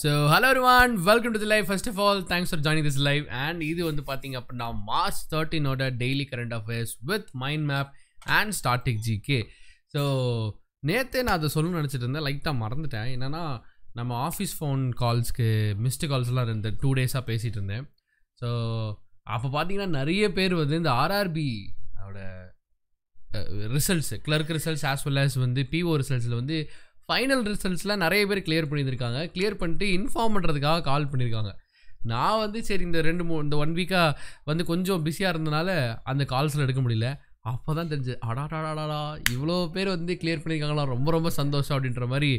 so hello everyone welcome to the life first of all thanks for joining this live and இது வந்து பார்த்தீங்க அப்படின்னா March தேர்ட்டீனோட daily current affairs with mind map and static GK so நேற்றே நான் அதை சொல்லணும்னு நினச்சிட்டு இருந்தேன் லைட்டாக மறந்துட்டேன் என்னென்னா நம்ம ஆஃபீஸ் ஃபோன் கால்ஸ்க்கு மிஸ்டு கால்ஸ்லாம் இருந்தேன் டூ டேஸாக பேசிகிட்டு இருந்தேன் ஸோ அப்போ பார்த்தீங்கன்னா நிறைய பேர் வந்து இந்த ஆர்ஆர்பி அதோட results clerk results as well as வந்து பிஓ ரிசல்ட்ஸில் வந்து ஃபைனல் ரிசல்ட்ஸ்லாம் நிறைய பேர் கிளியர் பண்ணியிருக்காங்க கிளியர் பண்ணிட்டு இன்ஃபார்ம் பண்ணுறதுக்காக கால் பண்ணியிருக்காங்க நான் வந்து சரி இந்த ரெண்டு மூணு இந்த ஒன் வீக்காக வந்து கொஞ்சம் பிஸியாக இருந்தனால அந்த கால்ஸில் எடுக்க முடியல அப்போ தான் தெரிஞ்சு அடாடாடாடா இவ்வளோ பேர் வந்து கிளியர் பண்ணியிருக்காங்களா ரொம்ப ரொம்ப சந்தோஷம் அப்படின்ற மாதிரி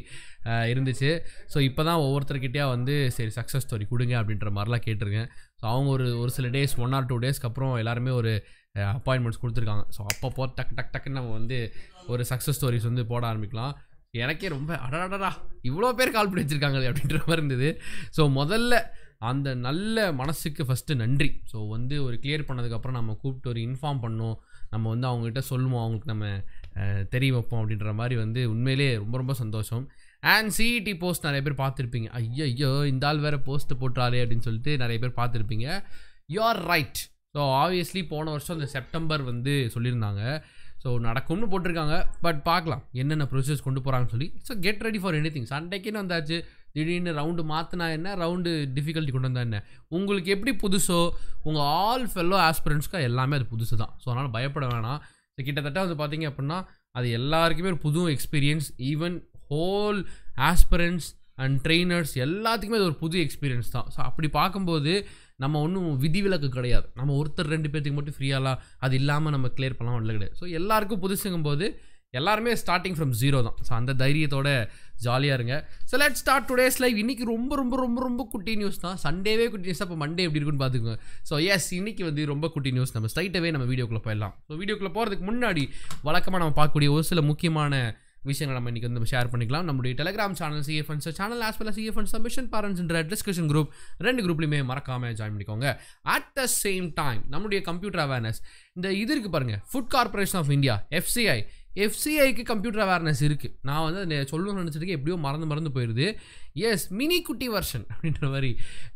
இருந்துச்சு ஸோ இப்போ தான் ஒவ்வொருத்தர்கிட்டயா வந்து சரி சக்ஸஸ் ஸ்டோரி கொடுங்க அப்படின்ற மாதிரிலாம் கேட்டிருக்கேன் ஸோ அவங்க ஒரு ஒரு சில டேஸ் ஒன் ஆர் டூ டேஸ்க்கு அப்புறம் எல்லாருமே ஒரு அப்பாயின்மெண்ட்ஸ் கொடுத்துருக்காங்க ஸோ அப்போ போ டக் டக் டக்குன்னு நம்ம வந்து ஒரு சக்ஸஸ் ஸ்டோரிஸ் வந்து போட ஆரம்பிக்கலாம் எனக்கே ரொம்ப அடடடா இவ்வளோ பேர் கால் பண்ணி வச்சுருக்காங்களே அப்படின்ற மாதிரி இருந்தது ஸோ முதல்ல அந்த நல்ல மனசுக்கு ஃபஸ்ட்டு நன்றி ஸோ வந்து ஒரு கிளியர் பண்ணதுக்கப்புறம் நம்ம கூப்பிட்டு ஒரு இன்ஃபார்ம் பண்ணோம் நம்ம வந்து அவங்ககிட்ட சொல்லுவோம் அவங்களுக்கு நம்ம தெரிய வைப்போம் அப்படின்ற மாதிரி வந்து உண்மையிலே ரொம்ப ரொம்ப சந்தோஷம் அண்ட் சிஇடி போஸ்ட் நிறைய பேர் பார்த்துருப்பீங்க ஐயோ ஐயோ இந்த ஆள் வேறு போஸ்ட்டு போட்டாரே அப்படின்னு சொல்லிட்டு நிறைய பேர் பார்த்துருப்பீங்க you are right so obviously போன வருஷம் இந்த செப்டம்பர் வந்து சொல்லியிருந்தாங்க ஸோ நடக்கும்னு போட்டிருக்காங்க பட் பார்க்கலாம் என்னென்ன ப்ரொசஸ் கொண்டு போகிறாங்கன்னு சொல்லி so get ready for anything சண்டைக்குன்னு வந்தாச்சு திடீர்னு ரவுண்டு மாற்றினா என்ன ரவுண்டு டிஃபிகல்ட்டி கொண்டு வந்தா என்ன உங்களுக்கு எப்படி புதுசோ உங்கள் ஆல் ஃபெல்லோ ஆஸ்பிரண்ட்ஸ்க்காக எல்லாமே அது புதுசு தான் ஸோ அதனால் பயப்பட வேணாம் கிட்டத்தட்ட வந்து பார்த்தீங்க அப்படின்னா அது எல்லாருக்குமே ஒரு புது experience even whole aspirants and trainers எல்லாத்துக்குமே அது ஒரு புது எக்ஸ்பீரியன்ஸ் தான் ஸோ அப்படி பார்க்கும்போது நம்ம ஒன்றும் விதிவிலக்கு கிடையாது நம்ம ஒருத்தர் ரெண்டு பேர்த்துக்கு மட்டும் ஃப்ரீயாலாம் அது இல்லாமல் நம்ம கிளியர் பண்ணலாம் இல்லை கிடையாது ஸோ எல்லாருக்கும் புதுசுங்கும் போது எல்லாருமே ஸ்டார்டிங் ஃப்ரம் ஜீரோ தான் ஸோ அந்த தைரியத்தோட ஜாலியாக இருங்க so let start today's live இன்றைக்கி ரொம்ப ரொம்ப ரொம்ப ரொம்ப குட்டி நியூஸ் தான் சண்டேவே குட்டி நியூஸ் அப்போ மண்டே எப்படி இருக்குன்னு பார்த்துக்கோங்க ஸோ எஸ் இன்றைக்கி வந்து ரொம்ப குட்டி நியூஸ் நம்ம ஸ்ட்ரைட்டாகவே நம்ம வீடியோக்குள்ளே போயிடலாம் ஸோ வீடியோக்குள்ளே போகிறதுக்கு முன்னாடி வழக்கமாக நம்ம பார்க்கக்கூடிய ஒரு சில முக்கியமான விஷயங்கள் நம்ம இன்றைக்கி வந்து ஷேர் பண்ணிக்கலாம் நம்முடைய Telegram channel CFNS channel as well CFNS submission பேரண்ட்ஸ்ன்ற டிஸ்கஷன் குரூப் ரெண்டு குரூப்லையுமே மறக்காமல் ஜாயின் பண்ணிக்கோங்க அட் த சேம் டைம் நம்முடைய கம்ப்யூட்டர் அவேர்னஸ் இந்த இது இருக்குது பாருங்கள் Food Corporation of India FCI எஃப்சிஐக்கு கம்ப்யூட்டர் அவேர்னஸ் இருக்குது நான் வந்து அதை சொல்லணும்னு நினச்சிட்டு எப்படியோ மறந்து மறந்து போயிடுது எஸ் மினி குட்டி வெர்ஷன் அப்படின்ற மாதிரி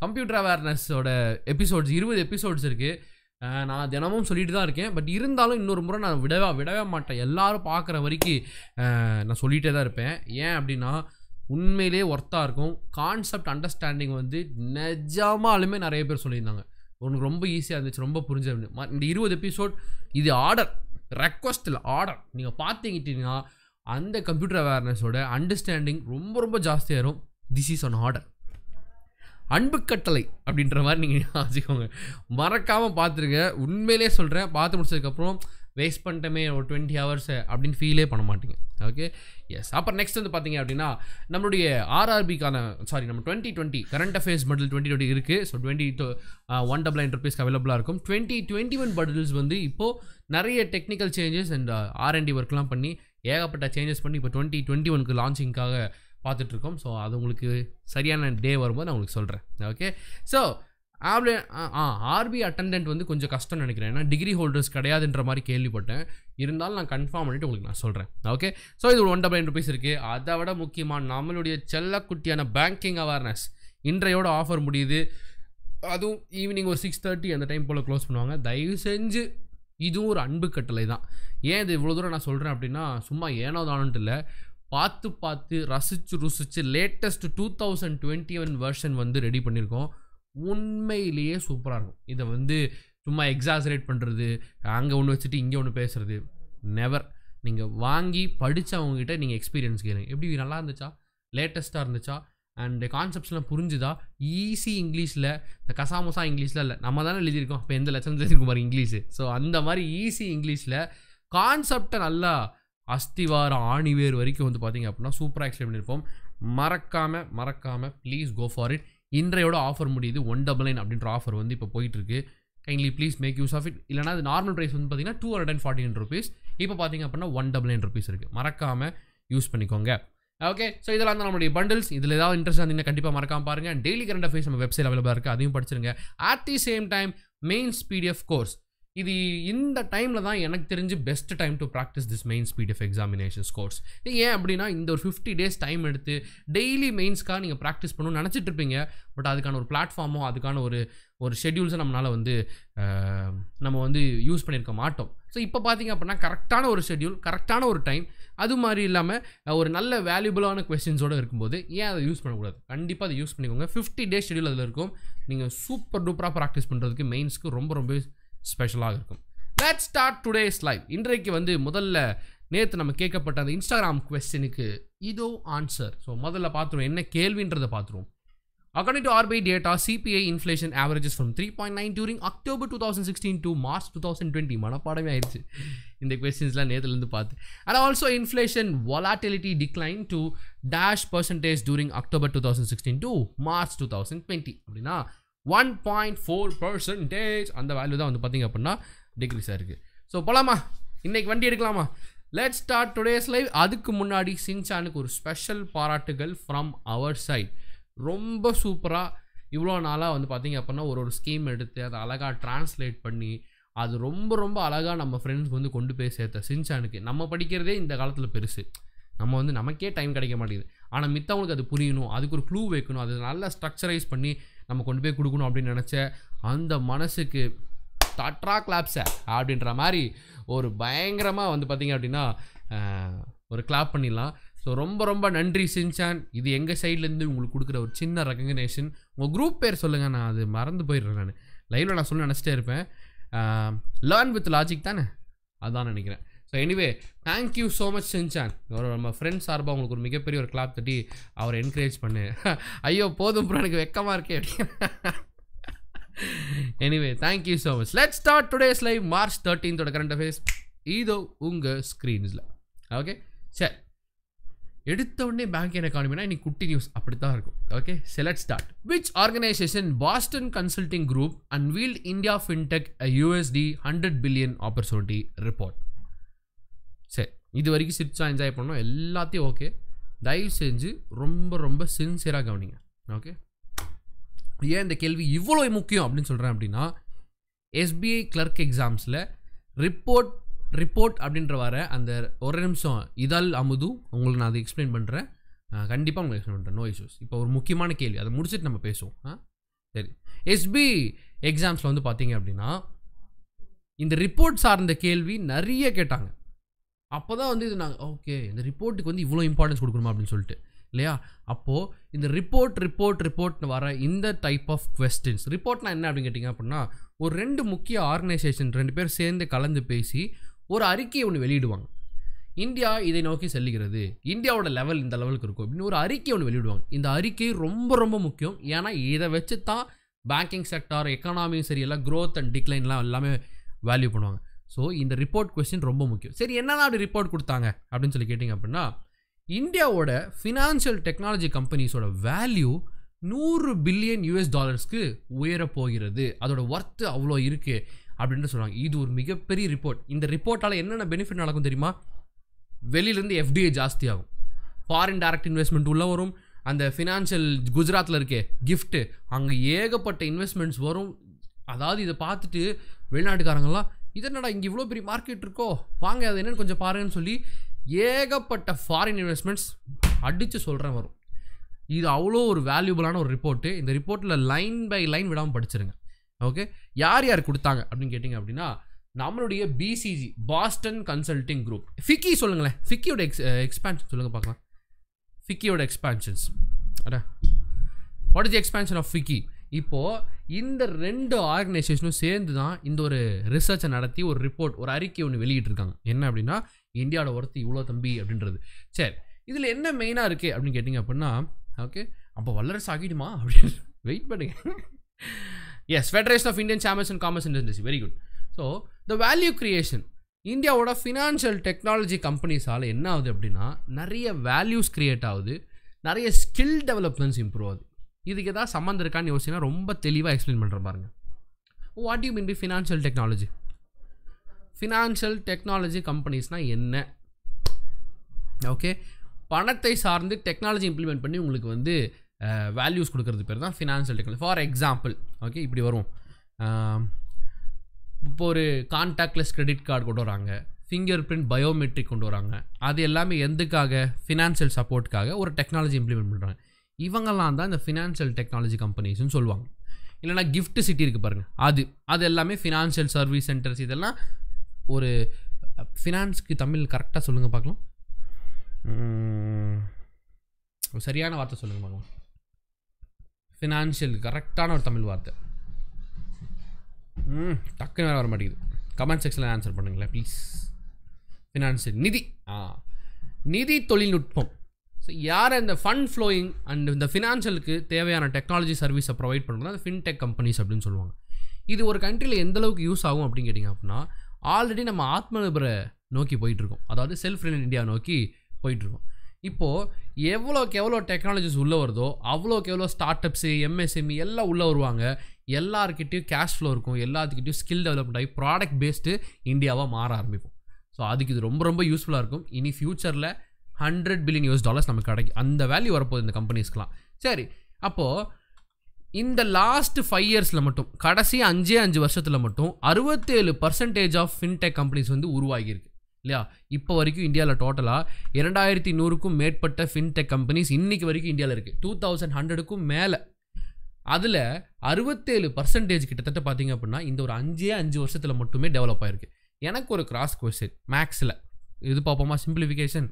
கம்ப்யூட்டர் அவேர்னஸோட எபிசோட்ஸ் இருபது எபிசோட்ஸ் இருக்குது நான் தினமும் சொல்லிட்டு தான் இருக்கேன் பட் இருந்தாலும் இன்னொரு முறை நான் விடவே விடவே மாட்டேன் எல்லாரும் பார்க்குற வரைக்கும் நான் சொல்லிகிட்டே தான் இருப்பேன் ஏன் அப்படின்னா உண்மையிலே ஒர்த்தாக இருக்கும் கான்செப்ட் அண்டர்ஸ்டாண்டிங் வந்து நிஜமாலுமே நிறைய பேர் சொல்லியிருந்தாங்க உனக்கு ரொம்ப ஈஸியாக இருந்துச்சு ரொம்ப புரிஞ்சிருந்து இந்த இருபது எபிசோட் இது ஆர்டர் ரெக்வஸ்டில் ஆர்டர் நீங்கள் பார்த்துக்கிட்டீங்கன்னா அந்த கம்ப்யூட்டர் அவேர்னஸோட அண்டர்ஸ்டாண்டிங் ரொம்ப ரொம்ப ஜாஸ்தியாகும் திஸ் இஸ் அன் ஆர்டர் அன்பு கட்டளை அப்படின்ற மாதிரி நீங்கள் ஆச்சுக்கோங்க மறக்காமல் பார்த்துருங்க உண்மையிலே சொல்கிறேன் பார்த்து முடிச்சதுக்கப்புறம் வேஸ்ட் பண்ணிட்டமே ஒரு டுவெண்ட்டி ஹவர்ஸு அப்படின்னு ஃபீலே பண்ண மாட்டீங்க ஓகே எஸ் அப்புறம் நெக்ஸ்ட் வந்து பார்த்தீங்க அப்படின்னா நம்மளுடைய ஆர்ஆர்பிக்கான சாரி நம்ம டுவெண்ட்டி டுவெண்ட்டி கரண்ட் அஃபேர்ஸ் பட்டில் டுவெண்ட்டி டுவெண்ட்டி இருக்குது so twenty one double nine ருபீஸ்க்கு அவைலபிளாக இருக்கும் டுவெண்ட்டி டுவெண்ட்டி ஒன் பட்டில்ஸ் வந்து இப்போது நிறைய டெக்னிக்கல் சேஞ்சஸ் அண்ட் ஆர்என்டி ஒர்க்லாம் பண்ணி ஏகப்பட்ட சேஞ்சஸ் பண்ணி இப்போ டுவெண்ட்டி டுவெண்ட்டி ஒனுக்கு லான்ச்சிங்காக பார்த்துட்ருக்கோம் ஸோ அது உங்களுக்கு சரியான டே வரும்போது நான் உங்களுக்கு சொல்கிறேன் ஓகே ஸோ ஆப்ல ஆ ஆர்பி அட்டண்டன்ட் வந்து கொஞ்சம் கஷ்டம் நினைக்கிறேன் ஏன்னா டிகிரி ஹோல்டர்ஸ் கிடையாதுன்ற மாதிரி கேள்விப்பட்டேன் இருந்தாலும் நான் கன்ஃபார்ம் பண்ணிவிட்டு உங்களுக்கு நான் சொல்கிறேன் ஓகே ஸோ இது ஒரு ஒன் டபுள் ரூபீஸ் ருபீஸ் இருக்குது அதை விட முக்கியமாக நம்மளுடைய செல்லக்குட்டியான பேங்கிங் அவேர்னஸ் இன்றையோட ஆஃபர் முடியுது அதுவும் ஈவினிங் ஒரு சிக்ஸ் தேர்ட்டி அந்த டைம் போல் க்ளோஸ் பண்ணுவாங்க தயவு செஞ்சு இதுவும் ஒரு அன்பு கட்டளை தான் ஏன் இது இவ்வளோ தூரம் நான் சொல்கிறேன் அப்படின்னா சும்மா ஏனோ தானோன்ட்டு இல்லை பார்த்து பார்த்து ரசிச்சு ருசிச்சு latest two thousand twenty one version வந்து ரெடி பண்ணியிருக்கோம் உண்மையிலேயே சூப்பராக இருக்கும் இதை வந்து சும்மா எக்ஸாசரேட் பண்ணுறது அங்கே ஒன்று வச்சுட்டு இங்கே ஒன்று பேசுகிறது நெவர் நீங்கள் வாங்கி படித்தவங்ககிட்ட நீங்கள் எக்ஸ்பீரியன்ஸ் கேளுங்க எப்படி நல்லா இருந்துச்சா லேட்டஸ்ட்டாக இருந்துச்சா அண்ட் கான்செப்ட்ஸ்லாம் புரிஞ்சுதா ஈஸி இங்கிலீஷில் இந்த கசாமசா இங்கிலீஷில் இல்லை நம்ம தானே எழுதியிருக்கோம் இப்போ எந்த லெசன் எழுதியிருக்கும் பாருங்க இங்கிலீஷு ஸோ அந்த மாதிரி ஈஸி இங்கிலீஷில் கான்செப்டை நல்லா அஸ்திவார ஆணிவேர் வரைக்கும் வந்து பார்த்தீங்க அப்படின்னா சூப்பராக எக்ஸ்பிளைன் பண்ணியிருப்போம் மறக்காமல் மறக்காமல் ப்ளீஸ் கோ ஃபார் இட் இன்றையோட ஆஃபர் முடியுது ஒன் டபுள் நைன் அப்படின்ற ஆஃபர் வந்து இப்போ போயிட்டுருக்கு kindly please make use of it இல்லைனா அது நார்மல் ப்ரைஸ் வந்து பார்த்தீங்கன்னா two hundred and forty nine rupees இப்போ பார்த்தீங்க அப்படின்னா ஒன் டபுள் நைன் ருபீஸ் இருக்குது மறக்காமல் யூஸ் பண்ணிக்கோங்க ஓகே ஸோ இதெல்லாம் தான் நம்மளுடைய பண்டில்ஸ் இதில் ஏதாவது இன்ட்ரெஸ்ட் இருந்தீங்கன்னா கண்டிப்பாக மறக்காம பாருங்கள் டெய்லி கரண்ட் அஃபேர்ஸ் நம்ம வெப்சைட் அவைலபிளாக இருக்குது அதையும் படிச்சிருங்க at the same time mains PDF course இது இந்த டைமில் தான் எனக்கு தெரிஞ்சு best time to practise this main speed of examination course ஏன் அப்படின்னா இந்த ஒரு ஃபிஃப்டி டேஸ் டைம் எடுத்து டெய்லி மெயின்ஸ்க்காக நீங்கள் ப்ராக்டிஸ் பண்ணணும்னு நினச்சிட்டு இருப்பீங்க பட் அதுக்கான ஒரு பிளாட்ஃபார்மோ அதுக்கான ஒரு ஒரு ஷெடியூல்ஸை நம்மளால் வந்து நம்ம வந்து யூஸ் பண்ணியிருக்க மாட்டோம் ஸோ இப்போ பார்த்தீங்க அப்படின்னா கரெக்டான ஒரு ஷெடியூல் கரெக்டான ஒரு டைம் அது மாதிரி இல்லாமல் ஒரு நல்ல வேல்யூபிளான கொஸ்டின்ஸோடு இருக்கும்போது ஏன் அதை யூஸ் பண்ணக்கூடாது கண்டிப்பாக அதை யூஸ் பண்ணிக்கோங்க ஃபிஃப்டி டேஸ் ஷெடியூல் அதில் இருக்கும் நீங்கள் சூப்பர் டூப்பராக ப்ராக்டிஸ் பண்ணுறதுக்கு மெயின்ஸ்க்கு ரொம்ப ரொம்ப ஸ்பெஷலாக இருக்கும் லெட் ஸ்டார்ட் டுடேஸ் லைவ் இன்றைக்கு வந்து முதல்ல நேற்று நம்ம கேட்கப்பட்ட அந்த இன்ஸ்டாகிராம் கொஸ்டினுக்கு இதோ ஆன்சர் ஸோ முதல்ல பார்த்துருவோம் என்ன கேள்வின்றதை பார்த்துருவோம் according to RBI data CPI inflation averages from three point nine during October two thousand sixteen to March two thousand twenty மனப்பாடமே ஆயிடுச்சு இந்த கொஸ்டின்ஸ்லாம் நேற்றுலேருந்து பார்த்து and also inflation volatility decline to dash percentage during October two thousand sixteen to March two thousand twenty அப்படின்னா one point four percentage அந்த value தான் வந்து பார்த்திங்க அப்படின்னா டிக்ரீஸாக இருக்குது ஸோ போகலாமா இன்றைக்கி வண்டி எடுக்கலாமா லெட் ஸ்டார்ட் டுடேஸ் லைவ் அதுக்கு முன்னாடி சின்சானுக்கு ஒரு ஸ்பெஷல் பாராட்டுகள் ஃப்ரம் அவர் சைட் ரொம்ப சூப்பராக இவ்வளோ நாளாக வந்து பார்த்திங்க அப்படின்னா ஒரு ஒரு ஸ்கீம் எடுத்து அதை அழகாக ட்ரான்ஸ்லேட் பண்ணி அது ரொம்ப ரொம்ப அழகாக நம்ம ஃப்ரெண்ட்ஸ்க்கு வந்து கொண்டு போய் சேர்த்த சின்சானுக்கு நம்ம படிக்கிறதே இந்த காலத்தில் பெருசு நம்ம வந்து நமக்கே டைம் கிடைக்க மாட்டேங்குது ஆனால் மித்தவங்களுக்கு அது புரியணும் அதுக்கு ஒரு க்ளூ வைக்கணும் அது நல்லா ஸ்ட்ரக்சரைஸ் பண்ணி நம்ம கொண்டு போய் கொடுக்கணும் அப்படின்னு நினச்ச அந்த மனசுக்கு தட்ரா கிளாப்ஸை அப்படின்ற மாதிரி ஒரு பயங்கரமாக வந்து பார்த்திங்க அப்படின்னா ஒரு கிளாப் பண்ணிடலாம் ஸோ ரொம்ப ரொம்ப நன்றி சின்சான் இது எங்கள் சைட்லேருந்து உங்களுக்கு கொடுக்குற ஒரு சின்ன ரெக்கக்னேஷன் உங்கள் குரூப் பேர் சொல்லுங்கள் நான் அது மறந்து போயிடுறேன் நான் லைவில் நான் சொல்ல நினச்சிட்டே இருப்பேன் லேர்ன் வித் லாஜிக் தானே அதான் நினைக்கிறேன் so anyway thank you so much செஞ்சான் ஒரு நம்ம ஃப்ரெண்ட் சார்பாக உங்களுக்கு ஒரு மிகப்பெரிய ஒரு கிளாப் தட்டி அவரை என்கரேஜ் பண்ணு ஐயோ போதும் ப்ரோ எனக்கு வெக்கமாக இருக்கே அப்படின்னு anyway thank you so much let start today's live March தேர்ட்டீன்த்தோட கரண்ட் அஃபேர்ஸ் இதோ உங்கள் ஸ்க்ரீன்ஸில் ஓகே சரி எடுத்த உடனே பேங்கிங் எக்கானமினா இன்னைக்கு குட்டி நியூஸ் அப்படி தான் இருக்கும் okay select start which organisation Boston consulting group and wield India fintech USD hundred billion opportunity report சரி இது வரைக்கும் சிரிச்சா என்ஜாய் பண்ணோம் எல்லாத்தையும் ஓகே தயவு செஞ்சு ரொம்ப ரொம்ப சின்சியராக கவனிங்க ஓகே ஏன் இந்த கேள்வி இவ்வளோ முக்கியம் அப்படின்னு சொல்கிறேன் அப்படின்னா எஸ்பிஐ கிளர்க் எக்ஸாம்ஸில் ரிப்போர்ட் ரிப்போர்ட் அப்படின்ற வர அந்த ஒரு நிமிஷம் இதால் அமுது உங்களுக்கு நான் அதை எக்ஸ்பிளைன் பண்ணுறேன் கண்டிப்பாக உங்களுக்கு எக்ஸ்பிளைன் பண்ணுறேன் நோ இஷ்யூஸ் இப்போ ஒரு முக்கியமான கேள்வி அதை முடிச்சுட்டு நம்ம பேசுவோம் ஆ சரி எஸ்பி எக்ஸாம்ஸில் வந்து பார்த்தீங்க அப்படின்னா இந்த ரிப்போர்ட் சார்ந்த கேள்வி நிறைய கேட்டாங்க அப்போ தான் வந்து இது நாங்கள் ஓகே இந்த ரிப்போர்ட்டுக்கு வந்து இவ்வளோ இம்பார்ட்டன்ஸ் கொடுக்கணுமா அப்படின்னு சொல்லிட்டு இல்லையா அப்போது இந்த ரிப்போர்ட் ரிப்போர்ட் ரிப்போர்ட்னு வர இந்த டைப் ஆஃப் கொஸ்டின்ஸ் ரிப்போர்ட்னா என்ன அப்படின்னு கேட்டிங்க அப்படின்னா ஒரு ரெண்டு முக்கிய ஆர்கனைசேஷன் ரெண்டு பேர் சேர்ந்து கலந்து பேசி ஒரு அறிக்கையை ஒன்று வெளியிடுவாங்க இந்தியா இதை நோக்கி செல்லுகிறது இந்தியாவோட லெவல் இந்த லெவலுக்கு இருக்கும் அப்படின்னு ஒரு அறிக்கை ஒன்று வெளியிடுவாங்க இந்த அறிக்கை ரொம்ப ரொம்ப முக்கியம் ஏன்னா இதை வச்சு தான் பேங்கிங் செக்டார் எக்கனாமியும் சரி எல்லாம் க்ரோத் அண்ட் டிக்ளைன்லாம் எல்லாமே வேல்யூ பண்ணுவாங்க ஸோ இந்த ரிப்போர்ட் கொஸ்டின் ரொம்ப முக்கியம் சரி என்னதான் அப்படி ரிப்போர்ட் கொடுத்தாங்க அப்படின்னு சொல்லி கேட்டிங்க அப்படின்னா இந்தியாவோட ஃபினான்ஷியல் டெக்னாலஜி கம்பெனிஸோட வேல்யூ நூறு பில்லியன் யூஎஸ் டாலர்ஸ்க்கு உயர போகிறது அதோட ஒர்த்து அவ்வளோ இருக்குது அப்படின்னு சொல்கிறாங்க இது ஒரு மிகப்பெரிய ரிப்போர்ட் இந்த ரிப்போர்ட்டால் என்னென்ன பெனிஃபிட் நடக்கும் தெரியுமா வெளியிலேருந்து எஃப்டிஏ ஜாஸ்தியாகும் ஃபாரின் டைரக்ட் இன்வெஸ்ட்மெண்ட் உள்ளே வரும் அந்த ஃபினான்ஷியல் குஜராத்தில் இருக்கே கிஃப்ட்டு அங்கே ஏகப்பட்ட இன்வெஸ்ட்மெண்ட்ஸ் வரும் அதாவது இதை பார்த்துட்டு வெளிநாட்டுக்காரங்களாம் இது என்னடா இங்கே இவ்வளோ பெரிய மார்க்கெட் இருக்கோ வாங்க அது என்னென்னு கொஞ்சம் பாருங்கன்னு சொல்லி ஏகப்பட்ட ஃபாரின் இன்வெஸ்ட்மெண்ட்ஸ் அடித்து சொல்கிறேன் வரும் இது அவ்வளோ ஒரு வேல்யூபிளான ஒரு ரிப்போர்ட்டு இந்த ரிப்போர்ட்டில் லைன் பை லைன் விடாமல் படிச்சிருங்க ஓகே யார் யார் கொடுத்தாங்க அப்படின்னு கேட்டிங்க அப்படின்னா நம்மளுடைய BCG Boston consulting group FICCI சொல்லுங்களேன் ஃபிக்கியோட எக்ஸ் எக்ஸ்பேன்ஷன் சொல்லுங்கள் பார்க்கலாம் ஃபிக்கியோட எக்ஸ்பேன்ஷன்ஸ் அட what is the expansion of FICCI இப்போது இந்த ரெண்டு ஆர்கனைசேஷனும் சேர்ந்து தான் இந்த ஒரு ரிசர்ச்சை நடத்தி ஒரு ரிப்போர்ட் ஒரு அறிக்கை ஒன்று வெளியிட்டிருக்காங்க என்ன அப்படின்னா இந்தியாவில் ஒருத்தர் இவ்வளோ தம்பி அப்படின்றது சரி இதில் என்ன மெயினாக இருக்குது அப்படின்னு கேட்டிங்க அப்படின்னா ஓகே அப்போ வல்லரசு ஆகிடுமா அப்படின்னு வெயிட் பண்ணுங்க yes federation of Indian chambers and commerce industry very good so the value creation இந்தியாவோட ஃபினான்ஷியல் டெக்னாலஜி கம்பெனிஸால் என்ன ஆகுது அப்படின்னா நிறைய வேல்யூஸ் க்ரியேட் ஆகுது நிறைய ஸ்கில் டெவலப்மெண்ட்ஸ் இம்ப்ரூவ் ஆகுது இதுக்கு எதாவது சம்மந்தம் இருக்கான்னு யோசிச்சுன்னா ரொம்ப தெளிவாக எக்ஸ்பிளைன் பண்ணுற பாருங்க what you mean by financial technology financial technology கம்பெனிஸ்னால் என்ன ஓகே பணத்தை சார்ந்து டெக்னாலஜி இம்ப்ளிமெண்ட் பண்ணி உங்களுக்கு வந்து வேல்யூஸ் கொடுக்கறது பேர் தான் financial technology for example okay இப்படி வரும் இப்போ ஒரு கான்டாக்ட்லெஸ் கிரெடிட் கார்டு கொண்டு வராங்க ஃபிங்கர் பிரிண்ட் பயோமெட்ரிக் கொண்டு வராங்க அது எல்லாமே எதுக்காக ஃபினான்ஷியல் சப்போர்ட்டுக்காக ஒரு டெக்னாலஜி இம்ப்ளிமெண்ட் பண்ணுறாங்க இவங்கெல்லாம் தான் இந்த ஃபினான்ஷியல் டெக்னாலஜி கம்பெனிஸ்னு சொல்லுவாங்க இல்லைனா கிஃப்ட் சிட்டி இருக்குது பாருங்கள் அது அது எல்லாமே ஃபினான்ஷியல் சர்வீஸ் சென்டர்ஸ் இதெல்லாம் ஒரு ஃபினான்ஸ்க்கு தமிழ் கரெக்டாக சொல்லுங்கள் பார்க்கலாம் சரியான வார்த்தை சொல்லுங்கள் பார்க்கலாம் ஃபினான்ஷியல் கரெக்டான ஒரு தமிழ் வார்த்தை ம் டக்குன்னு வேறு வர மாட்டேங்குது கமெண்ட் செக்ஷனில் ஆன்சர் பண்ணுங்களேன் ப்ளீஸ் ஃபினான்ஷியல் நிதி ஆ நிதி தொழில்நுட்பம் ஸோ யார் இந்த ஃபண்ட் ஃப்ளோயிங் அண்ட் இந்த ஃபினான்ஷியலுக்கு தேவையான டெக்னாலஜி சர்வீஸை ப்ரொவைட் பண்ணுறது அது ஃபின்டெக் கம்பெனிஸ் அப்படின்னு சொல்லுவாங்க இது ஒரு கண்ட்ரியில் எந்தளவுக்கு யூஸ் ஆகும் அப்படின்னு கேட்டிங்க அப்படின்னா ஆல்ரெடி நம்ம நிபரை நோக்கி போயிட்டுருக்கோம் அதாவது செல்ஃப் ரிலன் இந்தியா நோக்கி போயிட்டுருக்கோம் இப்போது எவ்வளோக்கு எவ்வளோ டெக்னாலஜிஸ் உள்ளே வருதோ அவ்வளோக்கு எவ்வளோ ஸ்டார்ட் அப்ஸு எம்எஸ்எம்இ e எல்லாம் உள்ளே வருவாங்க எல்லாருக்கிட்டையும் கேஷ் ஃப்ளோ இருக்கும் எல்லாத்துக்கிட்டையும் ஸ்கில் டெவலப்மெண்ட் ஆகி ப்ராடக்ட் பேஸ்டு இந்தியாவாக மாற ஆரம்பிப்போம் ஸோ அதுக்கு இது ரொம்ப ரொம்ப யூஸ்ஃபுல்லாக இருக்கும் இனி ஃப்யூச்சரில் ஹண்ட்ரட் பில்லியன் யூஎஸ் டாலர்ஸ் நமக்கு கிடைக்கும் அந்த வேல்யூ வரப்போகுது இந்த கம்பெனிஸ்க்கெலாம் சரி அப்போது இந்த லாஸ்ட் ஃபைவ் இயர்ஸில் மட்டும் கடைசி அஞ்சே அஞ்சு வருஷத்தில் மட்டும் அறுபத்தேழு பர்சன்டேஜ் ஆஃப் ஃபின்டெக் கம்பெனிஸ் வந்து உருவாகியிருக்கு இல்லையா இப்போ வரைக்கும் இந்தியாவில் டோட்டலாக இரண்டாயிரத்தி நூறுக்கும் மேற்பட்ட ஃபின்டெக் கம்பெனிஸ் இன்றைக்கி வரைக்கும் இந்தியாவில் இருக்குது டூ தௌசண்ட் ஹண்ட்ரடுக்கும் மேலே அதில் அறுபத்தேழு பர்சன்டேஜ் கிட்டத்தட்ட பார்த்திங்க அப்படின்னா இந்த ஒரு அஞ்சே அஞ்சு வருஷத்தில் மட்டுமே டெவலப் ஆகிருக்கு எனக்கு ஒரு கிராஸ் கொஸ்டின் மேக்ஸில் இது பார்ப்போமா சிம்பிளிஃபிகேஷன்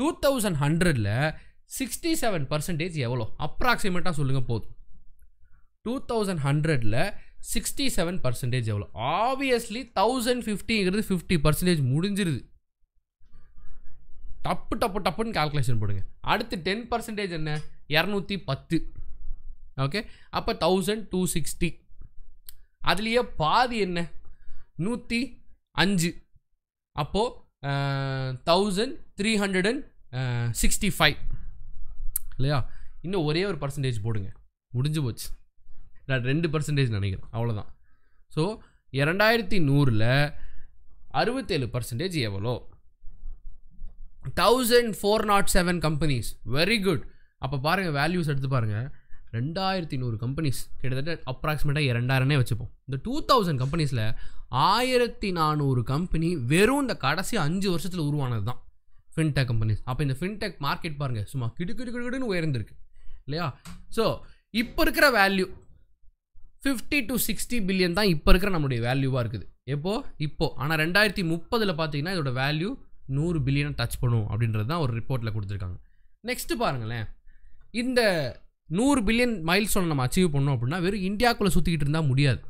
டூ தௌசண்ட் ஹண்ட்ரடில் சிக்ஸ்டி செவன் பர்சன்டேஜ் எவ்வளோ அப்ராக்சிமேட்டாக சொல்லுங்கள் போதும் டூ தௌசண்ட் ஹண்ட்ரடில் சிக்ஸ்டி செவன் பர்சன்டேஜ் எவ்வளோ ஆப்வியஸ்லி தௌசண்ட் ஃபிஃப்டிங்கிறது ஃபிஃப்டி பர்சன்டேஜ் முடிஞ்சிருது டப்பு டப்பு டப்புன்னு கால்குலேஷன் போடுங்க அடுத்து டென் பர்சன்டேஜ் என்ன இரநூத்தி பத்து ஓகே அப்போ தௌசண்ட் டூ சிக்ஸ்டி அதுலேயே பாதி என்ன நூற்றி அஞ்சு அப்போது thousand three hundred and sixty five இல்லையா இன்னும் ஒரே ஒரு பர்சன்டேஜ் போடுங்க முடிஞ்சு போச்சு நான் ரெண்டு பர்சன்டேஜ் நினைக்கிறேன் அவ்வளோதான் ஸோ இரண்டாயிரத்தி நூறில் அறுபத்தேழு பர்சன்டேஜ் எவ்வளோ thousand four not seven companies very good அப்போ பாருங்கள் வேல்யூஸ் எடுத்து பாருங்கள் ரெண்டாயிரத்தி நூறு கம்பெனிஸ் கிட்டத்தட்ட அப்ராக்சிமேட்டாக இரண்டாயிரம்னே வச்சுப்போம் இந்த டூ தௌசண்ட் கம்பெனிஸில் ஆயிரத்தி நானூறு கம்பெனி வெறும் இந்த கடைசி அஞ்சு வருஷத்தில் உருவானது தான் ஃபின்டெக் கம்பெனிஸ் அப்போ இந்த ஃபின்டெக் மார்க்கெட் பாருங்கள் சும்மா கிடு கிடு கிடுன்னு உயர்ந்திருக்கு இல்லையா ஸோ இப்போ இருக்கிற value fifty to sixty billion தான் இப்போ இருக்கிற நம்மளுடைய வேல்யூவாக இருக்குது எப்போது இப்போது ஆனால் ரெண்டாயிரத்தி முப்பதில் பார்த்தீங்கன்னா இதோட வேல்யூ நூறு பில்லியனை டச் பண்ணும் அப்படின்றது தான் ஒரு ரிப்போர்ட்டில் கொடுத்துருக்காங்க நெக்ஸ்ட்டு பாருங்களேன் இந்த நூறு பில்லியன் மைல் ஸ்டோன் நம்ம அச்சீவ் பண்ணோம் அப்படின்னா வெறும் இந்தியாவுக்குள்ளே சுற்றிக்கிட்டு இருந்தால் முடியாது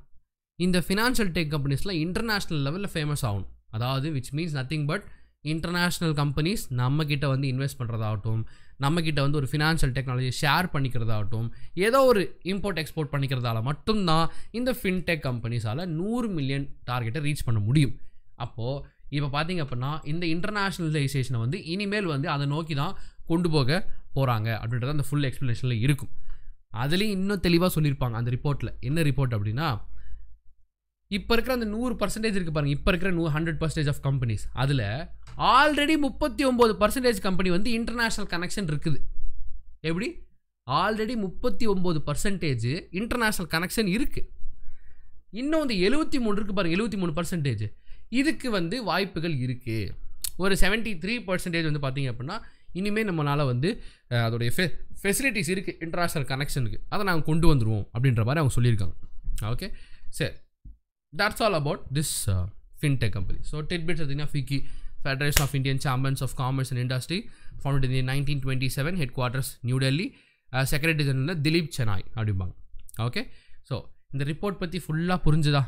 இந்த ஃபினான்ஷியல் டெக் கம்பெனிஸ்லாம் இன்டர்நேஷ்னல் லெவலில் ஃபேமஸ் ஆகணும் அதாவது which means nothing but international companies நம்மக்கிட்ட வந்து இன்வெஸ்ட் பண்ணுறதாகட்டும் நம்மக்கிட்ட வந்து ஒரு ஃபினான்ஷியல் டெக்னாலஜி ஷேர் பண்ணிக்கிறதாகட்டும் ஏதோ ஒரு இம்போர்ட் எக்ஸ்போர்ட் பண்ணிக்கிறதால மட்டும்தான் இந்த ஃபின்டெக் கம்பெனிஸால் நூறு மில்லியன் டார்கெட்டை ரீச் பண்ண முடியும் அப்போது இப்போ பார்த்திங்க அப்படின்னா இந்த இன்டர்நேஷ்னலைசேஷனை வந்து இனிமேல் வந்து அதை நோக்கி தான் கொண்டு போக போகிறாங்க அப்படின்றத அந்த ஃபுல் எக்ஸ்ப்ளனேஷனில் இருக்கும் அதுலேயும் இன்னும் தெளிவாக சொல்லியிருப்பாங்க அந்த ரிப்போர்ட்டில் என்ன ரிப்போர்ட் அப்படின்னா இப்போ இருக்கிற அந்த நூறு பர்சன்டேஜ் இருக்குது பாருங்கள் இப்போ இருக்கிற நூ ஹண்ட்ரட் பர்சன்டேஜ் ஆஃப் கம்பெனிஸ் அதில் ஆல்ரெடி முப்பத்தி ஒம்பது பர்சன்டேஜ் கம்பெனி வந்து இன்டர்நேஷ்னல் கனெக்ஷன் இருக்குது எப்படி ஆல்ரெடி முப்பத்தி ஒம்பது பர்சன்டேஜ் இன்டர்நேஷ்னல் கனெக்ஷன் இருக்குது இன்னும் வந்து எழுபத்தி மூணு இருக்குது பாருங்கள் எழுபத்தி மூணு பர்சன்டேஜ் இதுக்கு வந்து வாய்ப்புகள் இருக்குது ஒரு செவன்ட்டி த்ரீ பர்சன்டேஜ் வந்து பார்த்திங்க அப்படின்னா இனிமேல் நம்மளால் வந்து அதோடைய ஃபெ ஃபெசிலிட்டிஸ் இருக்குது இன்டர்நேஷ்னல் கனெக்ஷனுக்கு அதை நாங்கள் கொண்டு வந்துடுவோம் அப்படின்ற மாதிரி அவங்க சொல்லியிருக்காங்க ஓகே சரி that's all about this fintech company so titbits பார்த்தீங்கன்னா FICCI federation of Indian champions of commerce and industry founded Indian nineteen twenty seven headquarters New Delhi secretary general Dilip Chenoy அப்படிம்பாங்க ஓகே ஸோ இந்த ரிப்போர்ட் பற்றி ஃபுல்லாக புரிஞ்சுதா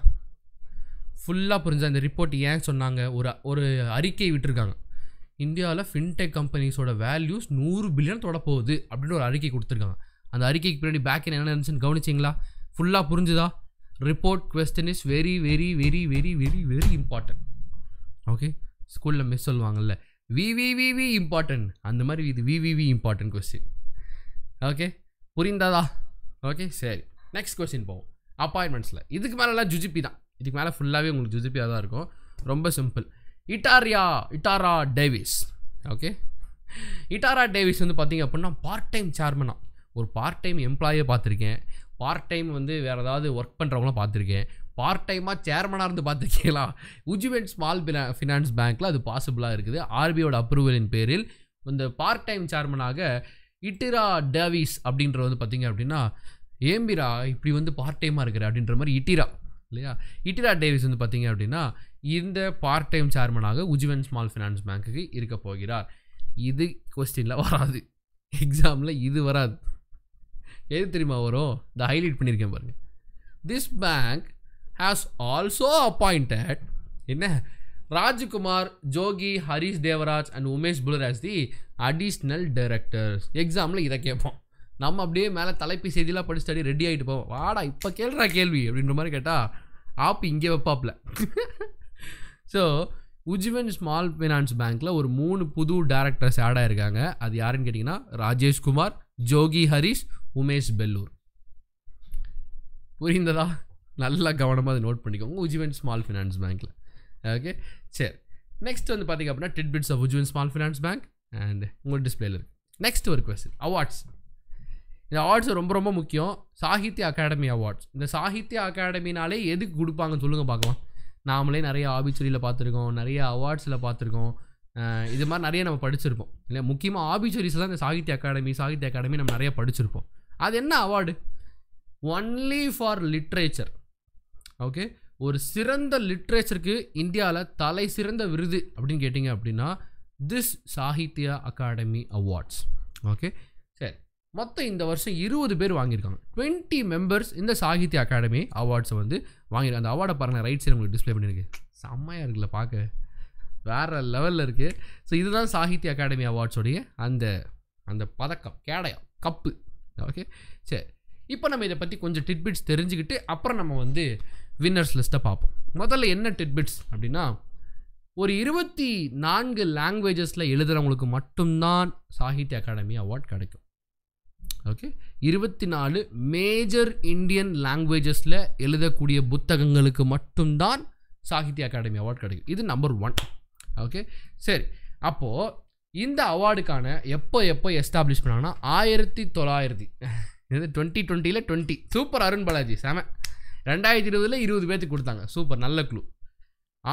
ஃபுல்லாக புரிஞ்சா இந்த ரிப்போர்ட் ஏன் சொன்னாங்க ஒரு ஒரு அறிக்கை விட்டுருக்காங்க இந்தியாவில் ஃபின்டெக் கம்பெனிஸோட வேல்யூஸ் நூறு பில்லியன் தொட போகுது அப்படின்னு ஒரு அறிக்கை கொடுத்துருக்காங்க அந்த அறிக்கைக்கு பின்னாடி பேக் என்ன இருந்துச்சுன்னு கவனிச்சிங்களா ஃபுல்லாக புரிஞ்சுதா report question is very very very very very very important okay ஸ்கூலில் மிஸ் சொல்லுவாங்கல்ல விவிவிவி இம்பார்ட்டன்ட் அந்த மாதிரி இது விவிவி இம்பார்ட்டன்ட் கொஸ்டின் ஓகே புரிந்தாதா ஓகே சரி நெக்ஸ்ட் கொஸ்டின் போவோம் அப்பாயின்மெண்ட்ஸில் இதுக்கு மேலெல்லாம் ஜுஜிபி தான் இதுக்கு மேலே ஃபுல்லாகவே உங்களுக்கு ஜுஜிபியாக தான் இருக்கும் ரொம்ப சிம்பிள் இட்டாரியா Ittira Davis okay Ittira Davis வந்து பார்த்திங்க அப்படின்னா பார்ட் டைம் சேர்மனாக ஒரு பார்ட் டைம் எம்ப்ளாயே பார்த்துருக்கேன் பார்ட் டைம் வந்து வேறு ஏதாவது ஒர்க் பண்ணுறவங்களாம் பார்த்துருக்கேன் பார்ட் டைமாக சேர்மனாக இருந்து பார்த்துருக்கீங்களா உஜுவென்ட் ஸ்மால் ஃபினான்ஸ் பேங்க்கில் அது பாசிபிளாக இருக்குது ஆர்பியோட அப்ரூவலின் பேரில் இந்த பார்ட் டைம் சேர்மனாக இட்டிரா டேவிஸ் அப்படின்றது வந்து பார்த்திங்க அப்படின்னா ஏம்பிரா இப்படி வந்து பார்ட் டைமாக இருக்கிற அப்படின்ற மாதிரி இட்டிரா இல்லையா இட்டிரா டேவிஸ் வந்து பார்த்திங்க அப்படின்னா இந்த பார்ட் டைம் சேர்மனாக உஜ்வன் ஸ்மால் ஃபினான்ஸ் பேங்க்குக்கு இருக்க போகிறார் இது கொஸ்டினில் வராது எக்ஸாமில் இது வராது எது தெரியுமா வரும் இந்த ஹைலைட் பண்ணியிருக்கேன் பாருங்கள் this bank has also appointed என்ன Rajkumar Jogi Harish Devaraj and Umesh Pularaj the additional directors எக்ஸாமில் இதை கேட்போம் நம்ம அப்படியே மேலே தலைப்பு செய்தியெலாம் படிச்சு ஸ்டடி ரெடி ஆகிட்டு போவோம் வாடா இப்போ கேள்றா கேள்வி அப்படின்ற மாதிரி கேட்டால் ஆப் இங்கே வைப்பாப்பில் ஸோ உஜ்வன் ஸ்மால் ஃபினான்ஸ் பேங்க்கில் ஒரு மூணு புது டேரக்டர்ஸ் ஆட் ஆயிருக்காங்க அது யாருன்னு கேட்டிங்கன்னா ராஜேஷ்குமார் ஜோகி ஹரிஷ் உமேஷ் பெல்லூர் புரிந்ததா நல்லா கவனமாக அதை நோட் பண்ணிக்கோங்க உஜ்வன் ஸ்மால் ஃபினான்ஸ் பேங்க்கில் ஓகே சரி நெக்ஸ்ட் வந்து பார்த்திங்க அப்படின்னா bits of Ujjivan small finance bank and உங்கள் டிஸ்பிளேல இருக்குது நெக்ஸ்ட் ஒரு கொஸ்டின் அவார்ட்ஸ் இந்த அவார்ட்ஸ் ரொம்ப ரொம்ப முக்கியம் சாகித்ய அகாடமி அவார்ட்ஸ் இந்த சாகித்ய அகாடமினாலே எதுக்கு கொடுப்பாங்கன்னு சொல்லுங்கள் பார்க்கலாம் நாமளே நிறைய ஆபிச்சுரியில் பார்த்துருக்கோம் நிறைய அவார்ட்ஸில் பார்த்துருக்கோம் இது மாதிரி நிறைய நம்ம படிச்சிருப்போம் இல்லை முக்கியமாக ஆபிச்சுரிஸ் தான் இந்த சாகித்ய அகாடமி சாகித்ய அகாடமி நம்ம நிறைய படிச்சிருப்போம் அது என்ன award only for literature okay ஒரு சிறந்த லிட்ரேச்சருக்கு இந்தியாவில் தலை சிறந்த விருது அப்படின்னு கேட்டிங்க அப்படின்னா this Sahitya Akademi awards okay மொத்தம் இந்த வருஷம் இருபது பேர் வாங்கியிருக்காங்க டுவெண்ட்டி மெம்பர்ஸ் இந்த சாகித்ய அகாடமி அவார்ட்ஸை வந்து வாங்கியிருக்காங்க அந்த அவார்டை பாருங்கள் ரைட் சைடு உங்களுக்கு டிஸ்பிளே பண்ணியிருக்கு செம்மையாக இருக்குல்ல பார்க்க வேறு லெவலில் இருக்குது ஸோ இதுதான் சாகித்ய அகாடமி அவார்ட்ஸோடைய அந்த அந்த பதக்கம் கேடயம் கப்பு ஓகே சரி இப்போ நம்ம இதை பற்றி கொஞ்சம் டிட்பிட்ஸ் தெரிஞ்சுக்கிட்டு அப்புறம் நம்ம வந்து வின்னர்ஸ் லிஸ்ட்டை பார்ப்போம் முதல்ல என்ன டிட்பிட்ஸ் அப்படின்னா ஒரு இருபத்தி நான்கு லாங்குவேஜஸில் எழுதுகிறவங்களுக்கு மட்டும்தான் சாகித்ய அகாடமி அவார்ட் கிடைக்கும் ஓகே இருபத்தி நாலு மேஜர் இந்தியன் லாங்குவேஜஸில் எழுதக்கூடிய புத்தகங்களுக்கு மட்டும்தான் சாகித்ய அகாடமி அவார்ட் கிடைக்கும் இது நம்பர் ஒன் ஓகே சரி அப்போது இந்த அவார்டுக்கான எப்போ எப்போ எஸ்டாப்ளிஷ் பண்ணாங்கன்னா ஆயிரத்தி தொள்ளாயிரத்தி இது டுவெண்ட்டி டுவெண்ட்டியில் டுவெண்ட்டி சூப்பர் அருண் பாலாஜி செம ரெண்டாயிரத்தி இருபதில் இருபது பேர்த்துக்கு கொடுத்தாங்க சூப்பர் நல்ல குழு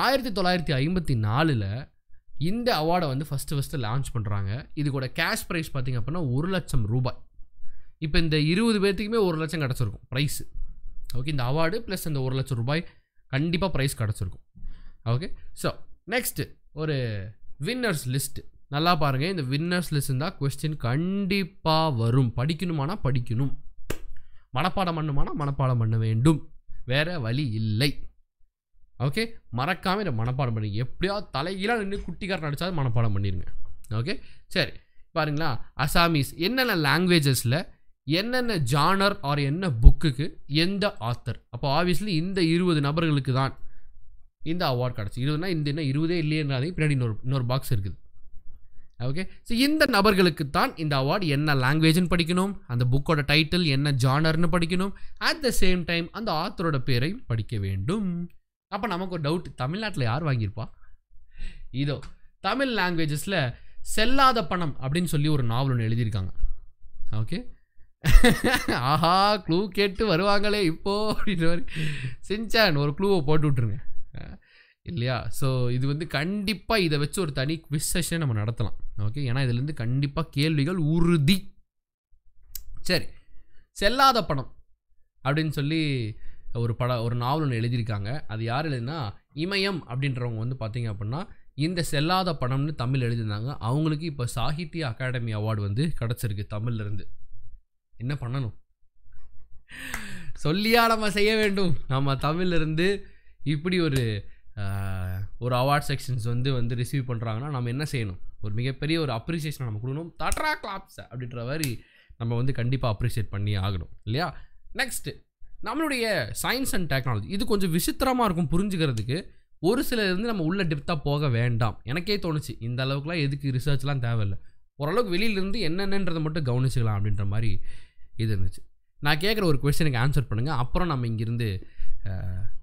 ஆயிரத்தி தொள்ளாயிரத்தி ஐம்பத்தி நாலில் இந்த அவார்டை வந்து ஃபஸ்ட்டு ஃபஸ்ட்டு லான்ச் பண்ணுறாங்க இது கூட கேஷ் ப்ரைஸ் பார்த்திங்க அப்படின்னா ஒரு லட்சம் ரூபாய் இப்போ இந்த இருபது பேர்த்துக்குமே ஒரு லட்சம் கிடச்சிருக்கும் ப்ரைஸு ஓகே இந்த அவார்டு ப்ளஸ் அந்த ஒரு லட்சம் ரூபாய் கண்டிப்பாக ப்ரைஸ் கிடச்சிருக்கும் ஓகே ஸோ நெக்ஸ்ட்டு ஒரு வின்னர்ஸ் லிஸ்ட்டு நல்லா பாருங்கள் இந்த வின்னர்ஸ் லிஸ்ட் இருந்தால் கொஸ்டின் கண்டிப்பாக வரும் படிக்கணுமானா படிக்கணும் மனப்பாடம் பண்ணுமானா மனப்பாடம் பண்ண வேண்டும் வேறு வழி இல்லை ஓகே மறக்காமல் இதை மனப்பாடம் பண்ணுங்க எப்படியாவது தலைகீழாக நின்று குட்டிக்காரன் நடித்தாலும் மனப்பாடம் பண்ணிடுங்க ஓகே சரி பாருங்களா அசாமீஸ் என்னென்ன லாங்குவேஜஸில் என்னென்ன ஜானர் ஆர் என்ன புக்குக்கு எந்த ஆத்தர் அப்போ ஆப்வியஸ்லி இந்த இருபது நபர்களுக்கு தான் இந்த அவார்ட் கிடச்சி இருபதுனா இந்த என்ன இருபதே இல்லையன்றாதையும் பின்னாடி இன்னொரு இன்னொரு பாக்ஸ் இருக்குது ஓகே ஸோ இந்த நபர்களுக்கு தான் இந்த அவார்டு என்ன லாங்குவேஜ்னு படிக்கணும் அந்த புக்கோட டைட்டில் என்ன ஜானர்னு படிக்கணும் அட் த சேம் டைம் அந்த ஆத்தரோட பேரையும் படிக்க வேண்டும் அப்போ நமக்கு ஒரு டவுட் தமிழ்நாட்டில் யார் வாங்கியிருப்பா இதோ தமிழ் லாங்குவேஜஸில் செல்லாத பணம் அப்படின்னு சொல்லி ஒரு நாவல் ஒன்று எழுதியிருக்காங்க ஓகே ஆஹா க்ளூ கேட்டு வருவாங்களே இப்போ அப்படின்ற மாதிரி சின்சான் ஒரு க்ளூவை போட்டு விட்ருங்க இல்லையா ஸோ இது வந்து கண்டிப்பாக இதை வச்சு ஒரு தனி விசேஷனை நம்ம நடத்தலாம் ஓகே ஏன்னா இதுலேருந்து கண்டிப்பாக கேள்விகள் உறுதி சரி செல்லாத பணம் அப்படின்னு சொல்லி ஒரு பட ஒரு நாவல் ஒன்று எழுதியிருக்காங்க அது யார் எழுதுனா இமயம் அப்படின்றவங்க வந்து பார்த்திங்க அப்படின்னா இந்த செல்லாத பணம்னு தமிழ் எழுதியிருந்தாங்க அவங்களுக்கு இப்போ சாகித்ய அகாடமி அவார்டு வந்து கிடச்சிருக்கு தமிழ்லேருந்து என்ன பண்ணணும் சொல்லியா நம்ம செய்ய வேண்டும் நம்ம தமிழ்லேருந்து இப்படி ஒரு ஒரு அவார்ட் செக்ஷன்ஸ் வந்து வந்து ரிசீவ் பண்ணுறாங்கன்னா நம்ம என்ன செய்யணும் ஒரு மிகப்பெரிய ஒரு அப்ரிசியேஷனை நம்ம கொடுக்கணும் தட்ரா கிளாப்ஸ் அப்படின்ற மாதிரி நம்ம வந்து கண்டிப்பாக அப்ரிஷியேட் பண்ணி ஆகணும் இல்லையா நெக்ஸ்ட்டு நம்மளுடைய சயின்ஸ் அண்ட் டெக்னாலஜி இது கொஞ்சம் விசித்திரமாக இருக்கும் புரிஞ்சுக்கிறதுக்கு ஒரு சிலர் இருந்து நம்ம உள்ள டிப்தாக போக வேண்டாம் எனக்கே தோணுச்சு இந்த அளவுக்குலாம் எதுக்கு ரிசர்ச்லாம் தேவையில்லை ஓரளவுக்கு வெளியிலேருந்து என்னென்னன்றதை மட்டும் கவனிச்சுக்கலாம் அப்படின்ற மாதிரி இது இருந்துச்சு நான் கேட்குற ஒரு கொஷனுக்கு ஆன்சர் பண்ணுங்கள் அப்புறம் நம்ம இங்கேருந்து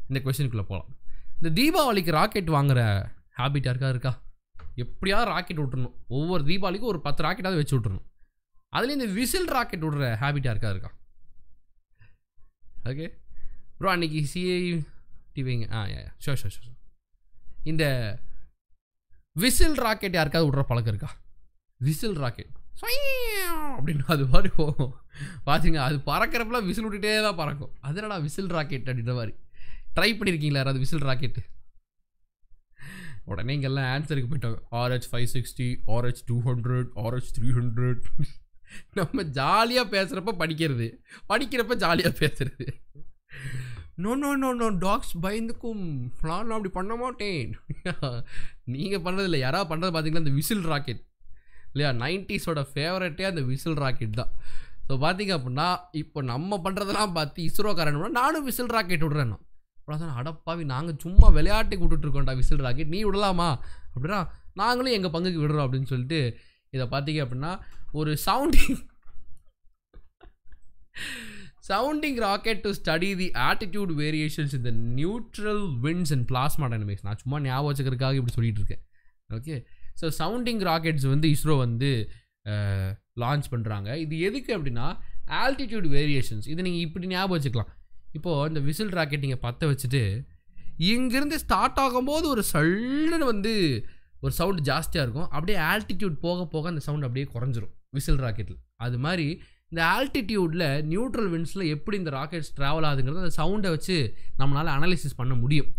இந்த கொஷனுக்குள்ளே போகலாம் இந்த தீபாவளிக்கு ராக்கெட் வாங்குகிற ஹேபிட் யாருக்கா இருக்கா எப்படியா ராக்கெட் விட்றணும் ஒவ்வொரு தீபாவளிக்கும் ஒரு பத்து ராக்கெட்டாவது வச்சு விட்றணும் அதுலேயும் இந்த விசில் ராக்கெட் விடுற ஹேபிட் யாருக்கா இருக்கா ஓகே ப்ரோ அன்றைக்கி சிஐ டிவிங்க ஆ ஷோ ஷோ ஷோ இந்த விசில் ராக்கெட் யாருக்காவது விட்ற பழக்கம் இருக்கா விசில் ராக்கெட் அப்படின்னு அது மாதிரி போகும் பார்த்தீங்க அது பறக்கிறப்பெல்லாம் விசில் விட்டுட்டே தான் பறக்கும் அதனடா விசில் ராக்கெட் அப்படின்ற மாதிரி ட்ரை பண்ணியிருக்கீங்களா யாராவது விசில் ராக்கெட்டு உடனே இங்கெல்லாம் ஆன்சருக்கு போயிட்டாங்க RH five sixty RH two hundred RH three hundred நம்ம ஜாலியாக பேசுகிறப்ப படிக்கிறது படிக்கிறப்ப ஜாலியாக பேசுறது no no no no talks பயந்துக்கும் நான் அப்படி பண்ண மாட்டேன் நீங்கள் பண்ணுறதில்ல யாராவது பண்ணுறது பார்த்தீங்கன்னா இந்த விசில் ராக்கெட் இல்லையா நைன்டிஸோட ஃபேவரட்டே அந்த விசில் ராக்கெட் தான் ஸோ பார்த்தீங்க அப்படின்னா இப்போ நம்ம பண்ணுறதெல்லாம் பார்த்து இஸ்ரோ காரணம் நானும் விசில் ராக்கெட் விடுறேன் நான் அப்புறம் அடப்பாவி நாங்கள் சும்மா விளையாட்டுக்கு விட்டுட்ருக்கோம்டா விசில் ராக்கெட் நீ விடலாமா அப்படின்னா நாங்களும் எங்கள் பங்குக்கு விடுறோம் அப்படின்னு சொல்லிட்டு இதை பார்த்தீங்க அப்படின்னா ஒரு sounding sounding rocket to study the attitude variations இந்த neutral winds and plasma dynamics நான் சும்மா ஞாபகம் வச்சுக்கிறதுக்காக இப்படி சொல்லிட்டு இருக்கேன் ஓகே ஸோ சவுண்டிங் ராக்கெட்ஸ் வந்து இஸ்ரோ வந்து லான்ச் பண்ணுறாங்க இது எதுக்கு அப்படின்னா ஆல்டிடியூட் வேரியேஷன்ஸ் இது நீங்கள் இப்படி ஞாபகம் வச்சுக்கலாம் இப்போது இந்த விசில் ராக்கெட் நீங்கள் பற்ற வச்சுட்டு இங்கேருந்து ஸ்டார்ட் ஆகும்போது ஒரு சல்லுன்னு வந்து ஒரு சவுண்டு ஜாஸ்தியாக இருக்கும் அப்படியே ஆல்டிடியூட் போக போக அந்த சவுண்ட் அப்படியே குறைஞ்சிரும் விசில் ராக்கெட்டில் அது மாதிரி இந்த ஆல்டிடியூடில் நியூட்ரல் விண்ட்ஸில் எப்படி இந்த ராக்கெட்ஸ் ட்ராவல் ஆகுதுங்கிறது அந்த சவுண்டை வச்சு நம்மளால் அனாலிசிஸ் பண்ண முடியும்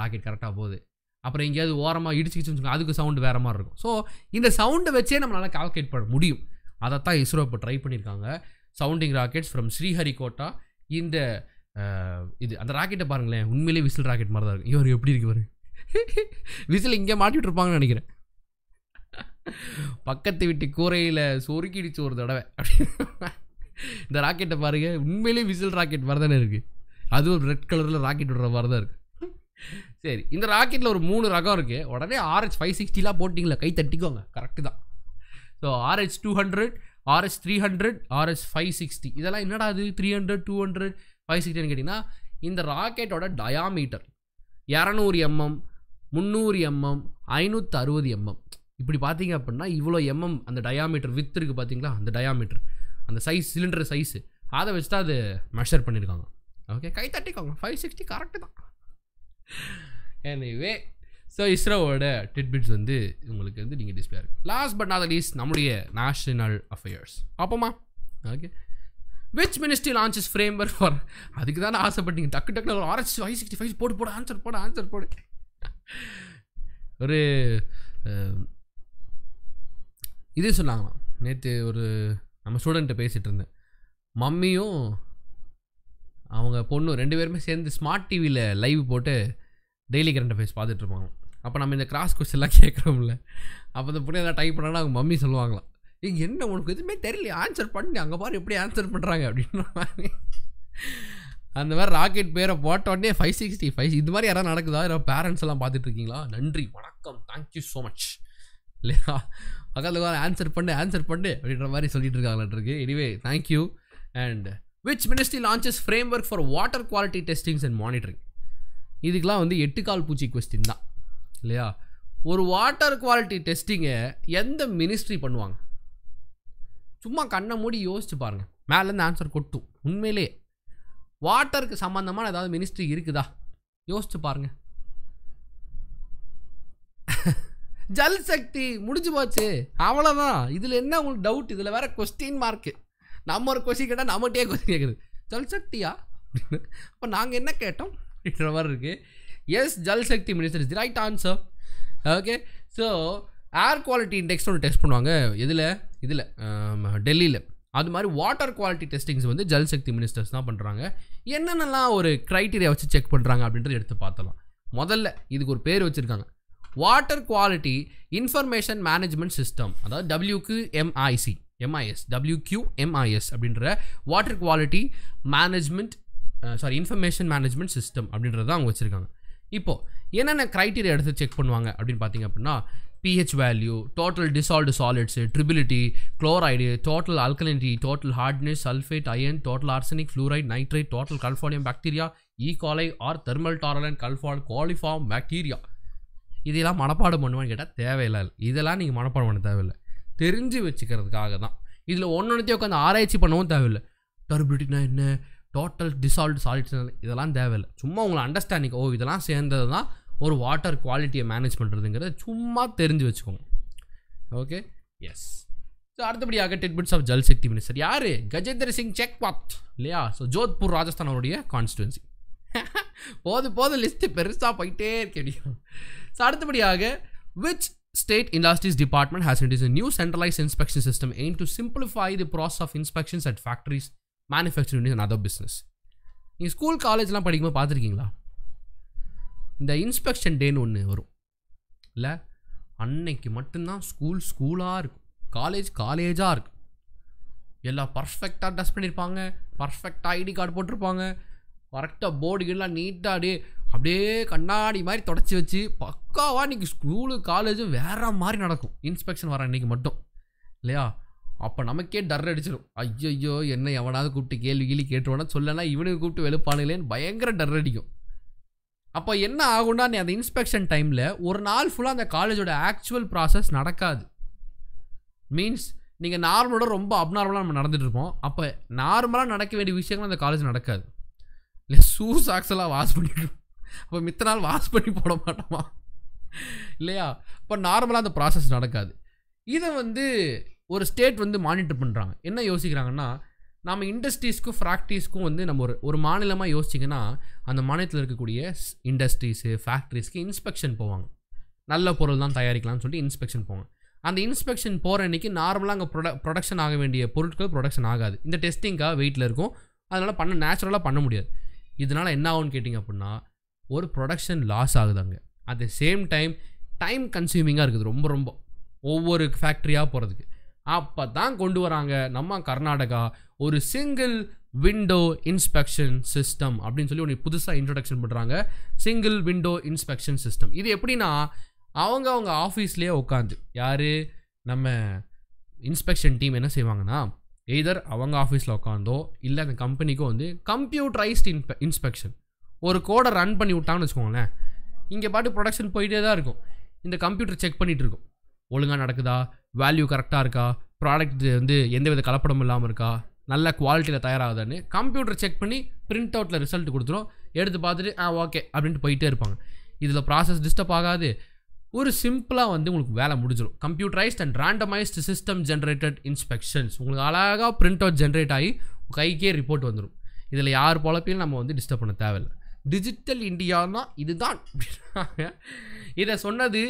ராக்கெட் கரெக்டாக போகுது அப்புறம் எங்கேயாவது ஓரமாக இடிச்சுக்கிச்சு அதுக்கு சவுண்டு வேறு மாதிரி இருக்கும் ஸோ இந்த சவுண்டை வச்சே நம்மளால் கால்குலேட் பண்ண முடியும் அதைத்தான் இஸ்ரோ இப்போ ட்ரை பண்ணியிருக்காங்க சவுண்டிங் ராக்கெட்ஸ் ஃப்ரம் ஸ்ரீஹரிகோட்டா இந்த இது அந்த ராக்கெட்டை பாருங்களேன் உண்மையிலே விசில் ராக்கெட் மாதிரி தான் இருக்கும் இவர் எப்படி இருக்கு பாரு விசில் இங்கே மாட்டிகிட்டு இருப்பாங்கன்னு நினைக்கிறேன் பக்கத்து வீட்டு கூரையில் சொருக்கிடிச்சு ஒரு தடவை இந்த ராக்கெட்டை பாருங்கள் உண்மையிலே விசில் ராக்கெட் மாதிரி தானே இருக்குது அதுவும் ரெட் கலரில் ராக்கெட் விடுற மாதிரி தான் இருக்குது சரி இந்த ராக்கெட்டில் ஒரு மூணு ரகம் இருக்குது உடனே ஆர்ஹெச் ஃபைவ் சிக்ஸ்டிலாம் போட்டிங்களா கை தட்டிக்கோங்க கரெக்டு தான் so RH two hundred RS three hundred RS five sixty இதெல்லாம் என்னடா அது three hundred two hundred five சிக்ஸ்டின்னு கேட்டிங்கன்னா இந்த ராக்கெட்டோட டயாமீட்டர் இரநூறு எம்எம் முந்நூறு எம்எம் ஐநூற்றி அறுபது எம்எம் இப்படி பார்த்தீங்க அப்படின்னா இவ்வளோ எம்எம் அந்த டயாமீட்டர் வித் இருக்குது பார்த்தீங்களா அந்த டயாமீட்டர் அந்த சைஸ் சிலிண்டர் சைஸு அதை வச்சு தான் அது மெஷர் பண்ணியிருக்காங்க ஓகே கை தட்டிக்கோங்க ஃபைவ் சிக்ஸ்டி கரெக்டு தான் எனவே ஸோ இஸ்ரோவோட டிட்பிட்ஸ் வந்து உங்களுக்கு வந்து நீங்கள் டிஸ்பிளே இருக்கு லாஸ்ட் பட் நாட் லீஸ்ட் நம்முடைய நேஷனல் அஃபேர்ஸ் அப்போமா okay which ministry launches framework for அதுக்கு தானே ஆசைப்பட்டீங்க டக்கு டக்குனு ஆர்எஸ் ஃபைவ் சிக்ஸ்டி ஃபைவ் போட்டு போட ஆன்சர் போட ஆன்சர் போடு ஒரு இதே சொன்னாங்களாம் நேற்று ஒரு நம்ம ஸ்டூடெண்ட்டை பேசிகிட்டு இருந்தேன் மம்மியும் அவங்க பொண்ணும் ரெண்டு பேருமே சேர்ந்து ஸ்மார்ட் டிவியில் லைவ் போட்டு டெய்லி கரண்ட் அஃபேர்ஸ் பார்த்துட்டு இருப்பாங்க அப்போ நம்ம இந்த கிராஸ் கொஸ்டின்லாம் கேட்குறோம்ல அப்போ இந்த பிள்ளை எதாவது டைப் பண்ணால் அவங்க மம்மி சொல்லுவாங்களாம் ஏங்க என்ன உனக்கு எதுவுமே தெரியல ஆன்சர் பண்ணி அங்கே பாரு எப்படி ஆன்சர் பண்ணுறாங்க அப்படின்ற மாதிரி அந்த மாதிரி ராக்கெட் பேரை போட்ட உடனே ஃபைவ் சிக்ஸ்டி ஃபைவ் இது மாதிரி யாராவது நடக்குதா யாராவது பேரண்ட்ஸ் எல்லாம் பார்த்துட்டு இருக்கீங்களா நன்றி வணக்கம் தேங்க்யூ ஸோ மச் இல்லையா பக்கத்தில் ஆன்சர் பண்ணு ஆன்சர் பண்ணு அப்படின்ற மாதிரி சொல்லிட்டு இருக்காங்களான்ட்ருக்கு anyway thank you and which ministry launches framework for water quality testings and monitoring இதுக்கெலாம் வந்து எட்டு கால் பூச்சி கொஸ்டின் தான் இல்லையா ஒரு வாட்டர் குவாலிட்டி டெஸ்டிங்கை எந்த மினிஸ்ட்ரி பண்ணுவாங்க சும்மா கண்ணை மூடி யோசிச்சு பாருங்கள் மேலேருந்து ஆன்சர் கொட்டும் உண்மையிலே வாட்டருக்கு சம்மந்தமான ஏதாவது மினிஸ்ட்ரி இருக்குதா யோசிச்சு பாருங்கள் ஜல் சக்தி முடிஞ்சு போச்சு அவ்வளோதான் இதில் என்ன உங்களுக்கு டவுட் இதில் வேற கொஸ்டின் மார்க்கு நம்ம ஒரு கொஸ்டின் கேட்டால் நம்மகிட்டே கொஸ்டின் கேட்குது ஜல் சக்தியா அப்போ நாங்கள் என்ன கேட்டோம் அப்படின்ற மாதிரி இருக்குது S Jal Shakti minister is right answer okay so air quality index ஒன்று டெஸ்ட் பண்ணுவாங்க இதில் இதில் டெல்லியில் அது மாதிரி வாட்டர் குவாலிட்டி டெஸ்டிங்ஸ் வந்து ஜல்சக்தி மினிஸ்டர்ஸ் தான் பண்ணுறாங்க என்னென்னலாம் ஒரு க்ரைட்டீரியா வச்சு செக் பண்ணுறாங்க அப்படின்றது எடுத்து பார்த்தலாம் முதல்ல இதுக்கு ஒரு பேர் வச்சுருக்காங்க water quality information management system அதாவது டபிள்யூக்கு எம்ஐசி எம்ஐஎஸ் கியூ எம்ஐஎஸ் அப்படின்ற water quality management sorry information management system அப்படின்றது தான் அவங்க வச்சுருக்காங்க இப்போது என்னென்ன க்ரைட்டீரியா எடுத்து செக் பண்ணுவாங்க அப்படின்னு பார்த்தீங்க அப்படின்னா pH value total dissolved solids turbidity chloride total alkalinity total hardness sulphate iron total arsenic fluoride nitrate total coliform bacteria E coli or thermal tolerant கல்ஃபால் குவாலிஃபார்ம் பாக்டீரியா இதெல்லாம் மனப்பாடம் பண்ணுவான்னு கேட்டால் தேவையில்லை இதெல்லாம் நீங்கள் மனப்பாடம் பண்ண தேவையில்லை தெரிஞ்சு வச்சுக்கிறதுக்காக தான் இதில் ஒன்று ஒன்றுத்தையும் உட்காந்து ஆராய்ச்சி பண்ணவும் தேவையில்லை டர்பிலிட்டினா என்ன டோட்டல் டிசால்வ்டு சாலிட்ஸ் இதெல்லாம் தேவையில்லை சும்மா உங்களை அண்டர்ஸ்டாண்டிங் ஓ இதெல்லாம் சேர்ந்தது தான் ஒரு வாட்டர் குவாலிட்டியை மேனேஜ் பண்ணுறதுங்கிறத சும்மா தெரிஞ்சு வச்சுக்கோங்க ஓகே எஸ் ஸோ அடுத்தபடியாக titbits of Jal Shakti minister யார் கஜேந்திர சிங் பாத் இல்லையா ஸோ ஜோத்பூர் ராஜஸ்தான் அவருடைய கான்ஸ்டுவன்சி போது போது லிஸ்ட்டு பெருசாக போயிட்டே இருக்கேடியும் ஸோ அடுத்தபடியாக which state industries department has it is new centralise inspection system aim to simplify the process of inspections at factories manufacturing is other business நீங்கள் ஸ்கூல் காலேஜ்லாம் படிக்கும்போது பார்த்துருக்கீங்களா இந்த இன்ஸ்பெக்ஷன் டேன்னு ஒன்று வரும் இல்லை அன்னைக்கு மட்டும்தான் ஸ்கூல் ஸ்கூலாக இருக்கும் காலேஜ் காலேஜாக இருக்கும் எல்லாம் பர்ஃபெக்டாக டஸ்ட் பண்ணியிருப்பாங்க பர்ஃபெக்டாக ஐடி கார்டு போட்டிருப்பாங்க கரெக்டாக போர்டு கீழெலாம் நீட்டாக அப்படியே அப்படியே கண்ணாடி மாதிரி தொடச்சி வச்சு பக்காவாக இன்றைக்கி ஸ்கூலு காலேஜும் வேறு மாதிரி நடக்கும் இன்ஸ்பெக்ஷன் வர அன்றைக்கி மட்டும் இல்லையா அப்போ நமக்கே டர் அடிச்சிடும் ஐயோ என்ன எவனாவது கூப்பிட்டு கேள்வி கேள்வி கேட்டுருவானா சொல்லனா இவனுக்கு கூப்பிட்டு வெளுப்பானுங்களேன்னு பயங்கர டர் அடிக்கும் அப்போ என்ன ஆகும்னா நீ அந்த இன்ஸ்பெக்ஷன் டைமில் ஒரு நாள் ஃபுல்லாக அந்த காலேஜோட ஆக்சுவல் ப்ராசஸ் நடக்காது மீன்ஸ் நீங்கள் நார்மலோட ரொம்ப அப்நார்மலாக நம்ம நடந்துகிட்ருப்போம் அப்போ நார்மலாக நடக்க வேண்டிய விஷயங்கள் அந்த காலேஜ் நடக்காது இல்லை ஷூ சாக்ஸெல்லாம் வாஷ் பண்ணிடுவோம் அப்போ மித்த நாள் வாஷ் பண்ணி போட மாட்டோமா இல்லையா இப்போ நார்மலாக அந்த ப்ராசஸ் நடக்காது இதை வந்து ஒரு ஸ்டேட் வந்து மானிட்டர் பண்ணுறாங்க என்ன யோசிக்கிறாங்கன்னா நம்ம இண்டஸ்ட்ரீஸ்க்கும் ஃபேக்ட்ரிஸ்க்கும் வந்து நம்ம ஒரு ஒரு மாநிலமாக யோசிச்சிங்கன்னா அந்த மாநிலத்தில் இருக்கக்கூடிய இண்டஸ்ட்ரீஸு ஃபேக்ட்ரிஸ்க்கு இன்ஸ்பெக்ஷன் போவாங்க நல்ல பொருள் தான் தயாரிக்கலாம்னு சொல்லி இன்ஸ்பெக்ஷன் போவாங்க அந்த இன்ஸ்பெக்ஷன் போகிற அன்றைக்கி நார்மலாக அங்கே ப்ரொட ப்ரொடக்ஷன் ஆக வேண்டிய பொருட்கள் ப்ரொடக்ஷன் ஆகாது இந்த டெஸ்டிங்காக வெயிட்டில் இருக்கும் அதனால் பண்ண நேச்சுரலாக பண்ண முடியாது இதனால் என்ன ஆகுன்னு கேட்டிங்க அப்படின்னா ஒரு ப்ரொடக்ஷன் லாஸ் அங்கே at the same time time கன்சியூமிங்காக இருக்குது ரொம்ப ரொம்ப ஒவ்வொரு ஃபேக்ட்ரியாக போகிறதுக்கு அப்போ தான் கொண்டு வராங்க நம்ம கர்நாடகா ஒரு சிங்கிள் விண்டோ இன்ஸ்பெக்ஷன் சிஸ்டம் அப்படின்னு சொல்லி ஒன்று புதுசாக இன்ட்ரடக்ஷன் பண்ணுறாங்க சிங்கிள் விண்டோ இன்ஸ்பெக்ஷன் சிஸ்டம் இது எப்படின்னா அவங்க அவங்க ஆஃபீஸ்லேயே உட்காந்து யார் நம்ம இன்ஸ்பெக்ஷன் டீம் என்ன செய்வாங்கன்னா எய்தர் அவங்க ஆஃபீஸில் உட்காந்தோ இல்லை அந்த கம்பெனிக்கும் வந்து கம்ப்யூட்டரைஸ்ட் இன்ஸ்பெ இன்ஸ்பெக்ஷன் ஒரு கோடை ரன் பண்ணி விட்டாங்கன்னு வச்சுக்கோங்களேன் இங்கே பாட்டு ப்ரொடக்ஷன் போயிட்டே தான் இருக்கும் இந்த கம்ப்யூட்டர் செக் பண்ணிகிட்டு இருக்கும் ஒழுங்காக நடக்குதா வேல்யூ கரெக்டாக இருக்கா ப்ராடக்ட் வந்து எந்தவித கலப்படமும் இல்லாமல் இருக்கா நல்ல குவாலிட்டியில் தயாராகுதான்னு கம்ப்யூட்டர் செக் பண்ணி பிரிண்ட் அவுட்டில் ரிசல்ட் கொடுத்துரும் எடுத்து பார்த்துட்டு ஆ ஓகே அப்படின்ட்டு போயிட்டே இருப்பாங்க இதில் ப்ராசஸ் டிஸ்டர்ப் ஆகாது ஒரு சிம்பிளாக வந்து உங்களுக்கு வேலை முடிஞ்சிடும் computerised and randomised system generated inspections உங்களுக்கு அழகாக பிரிண்ட் அவுட் ஜென்ரேட் ஆகி கைக்கே ரிப்போர்ட் வந்துடும் இதில் யார் பழப்பையும் நம்ம வந்து டிஸ்டர்ப் பண்ண தேவையில்லை டிஜிட்டல் இந்தியானா இதுதான் இதை சொன்னது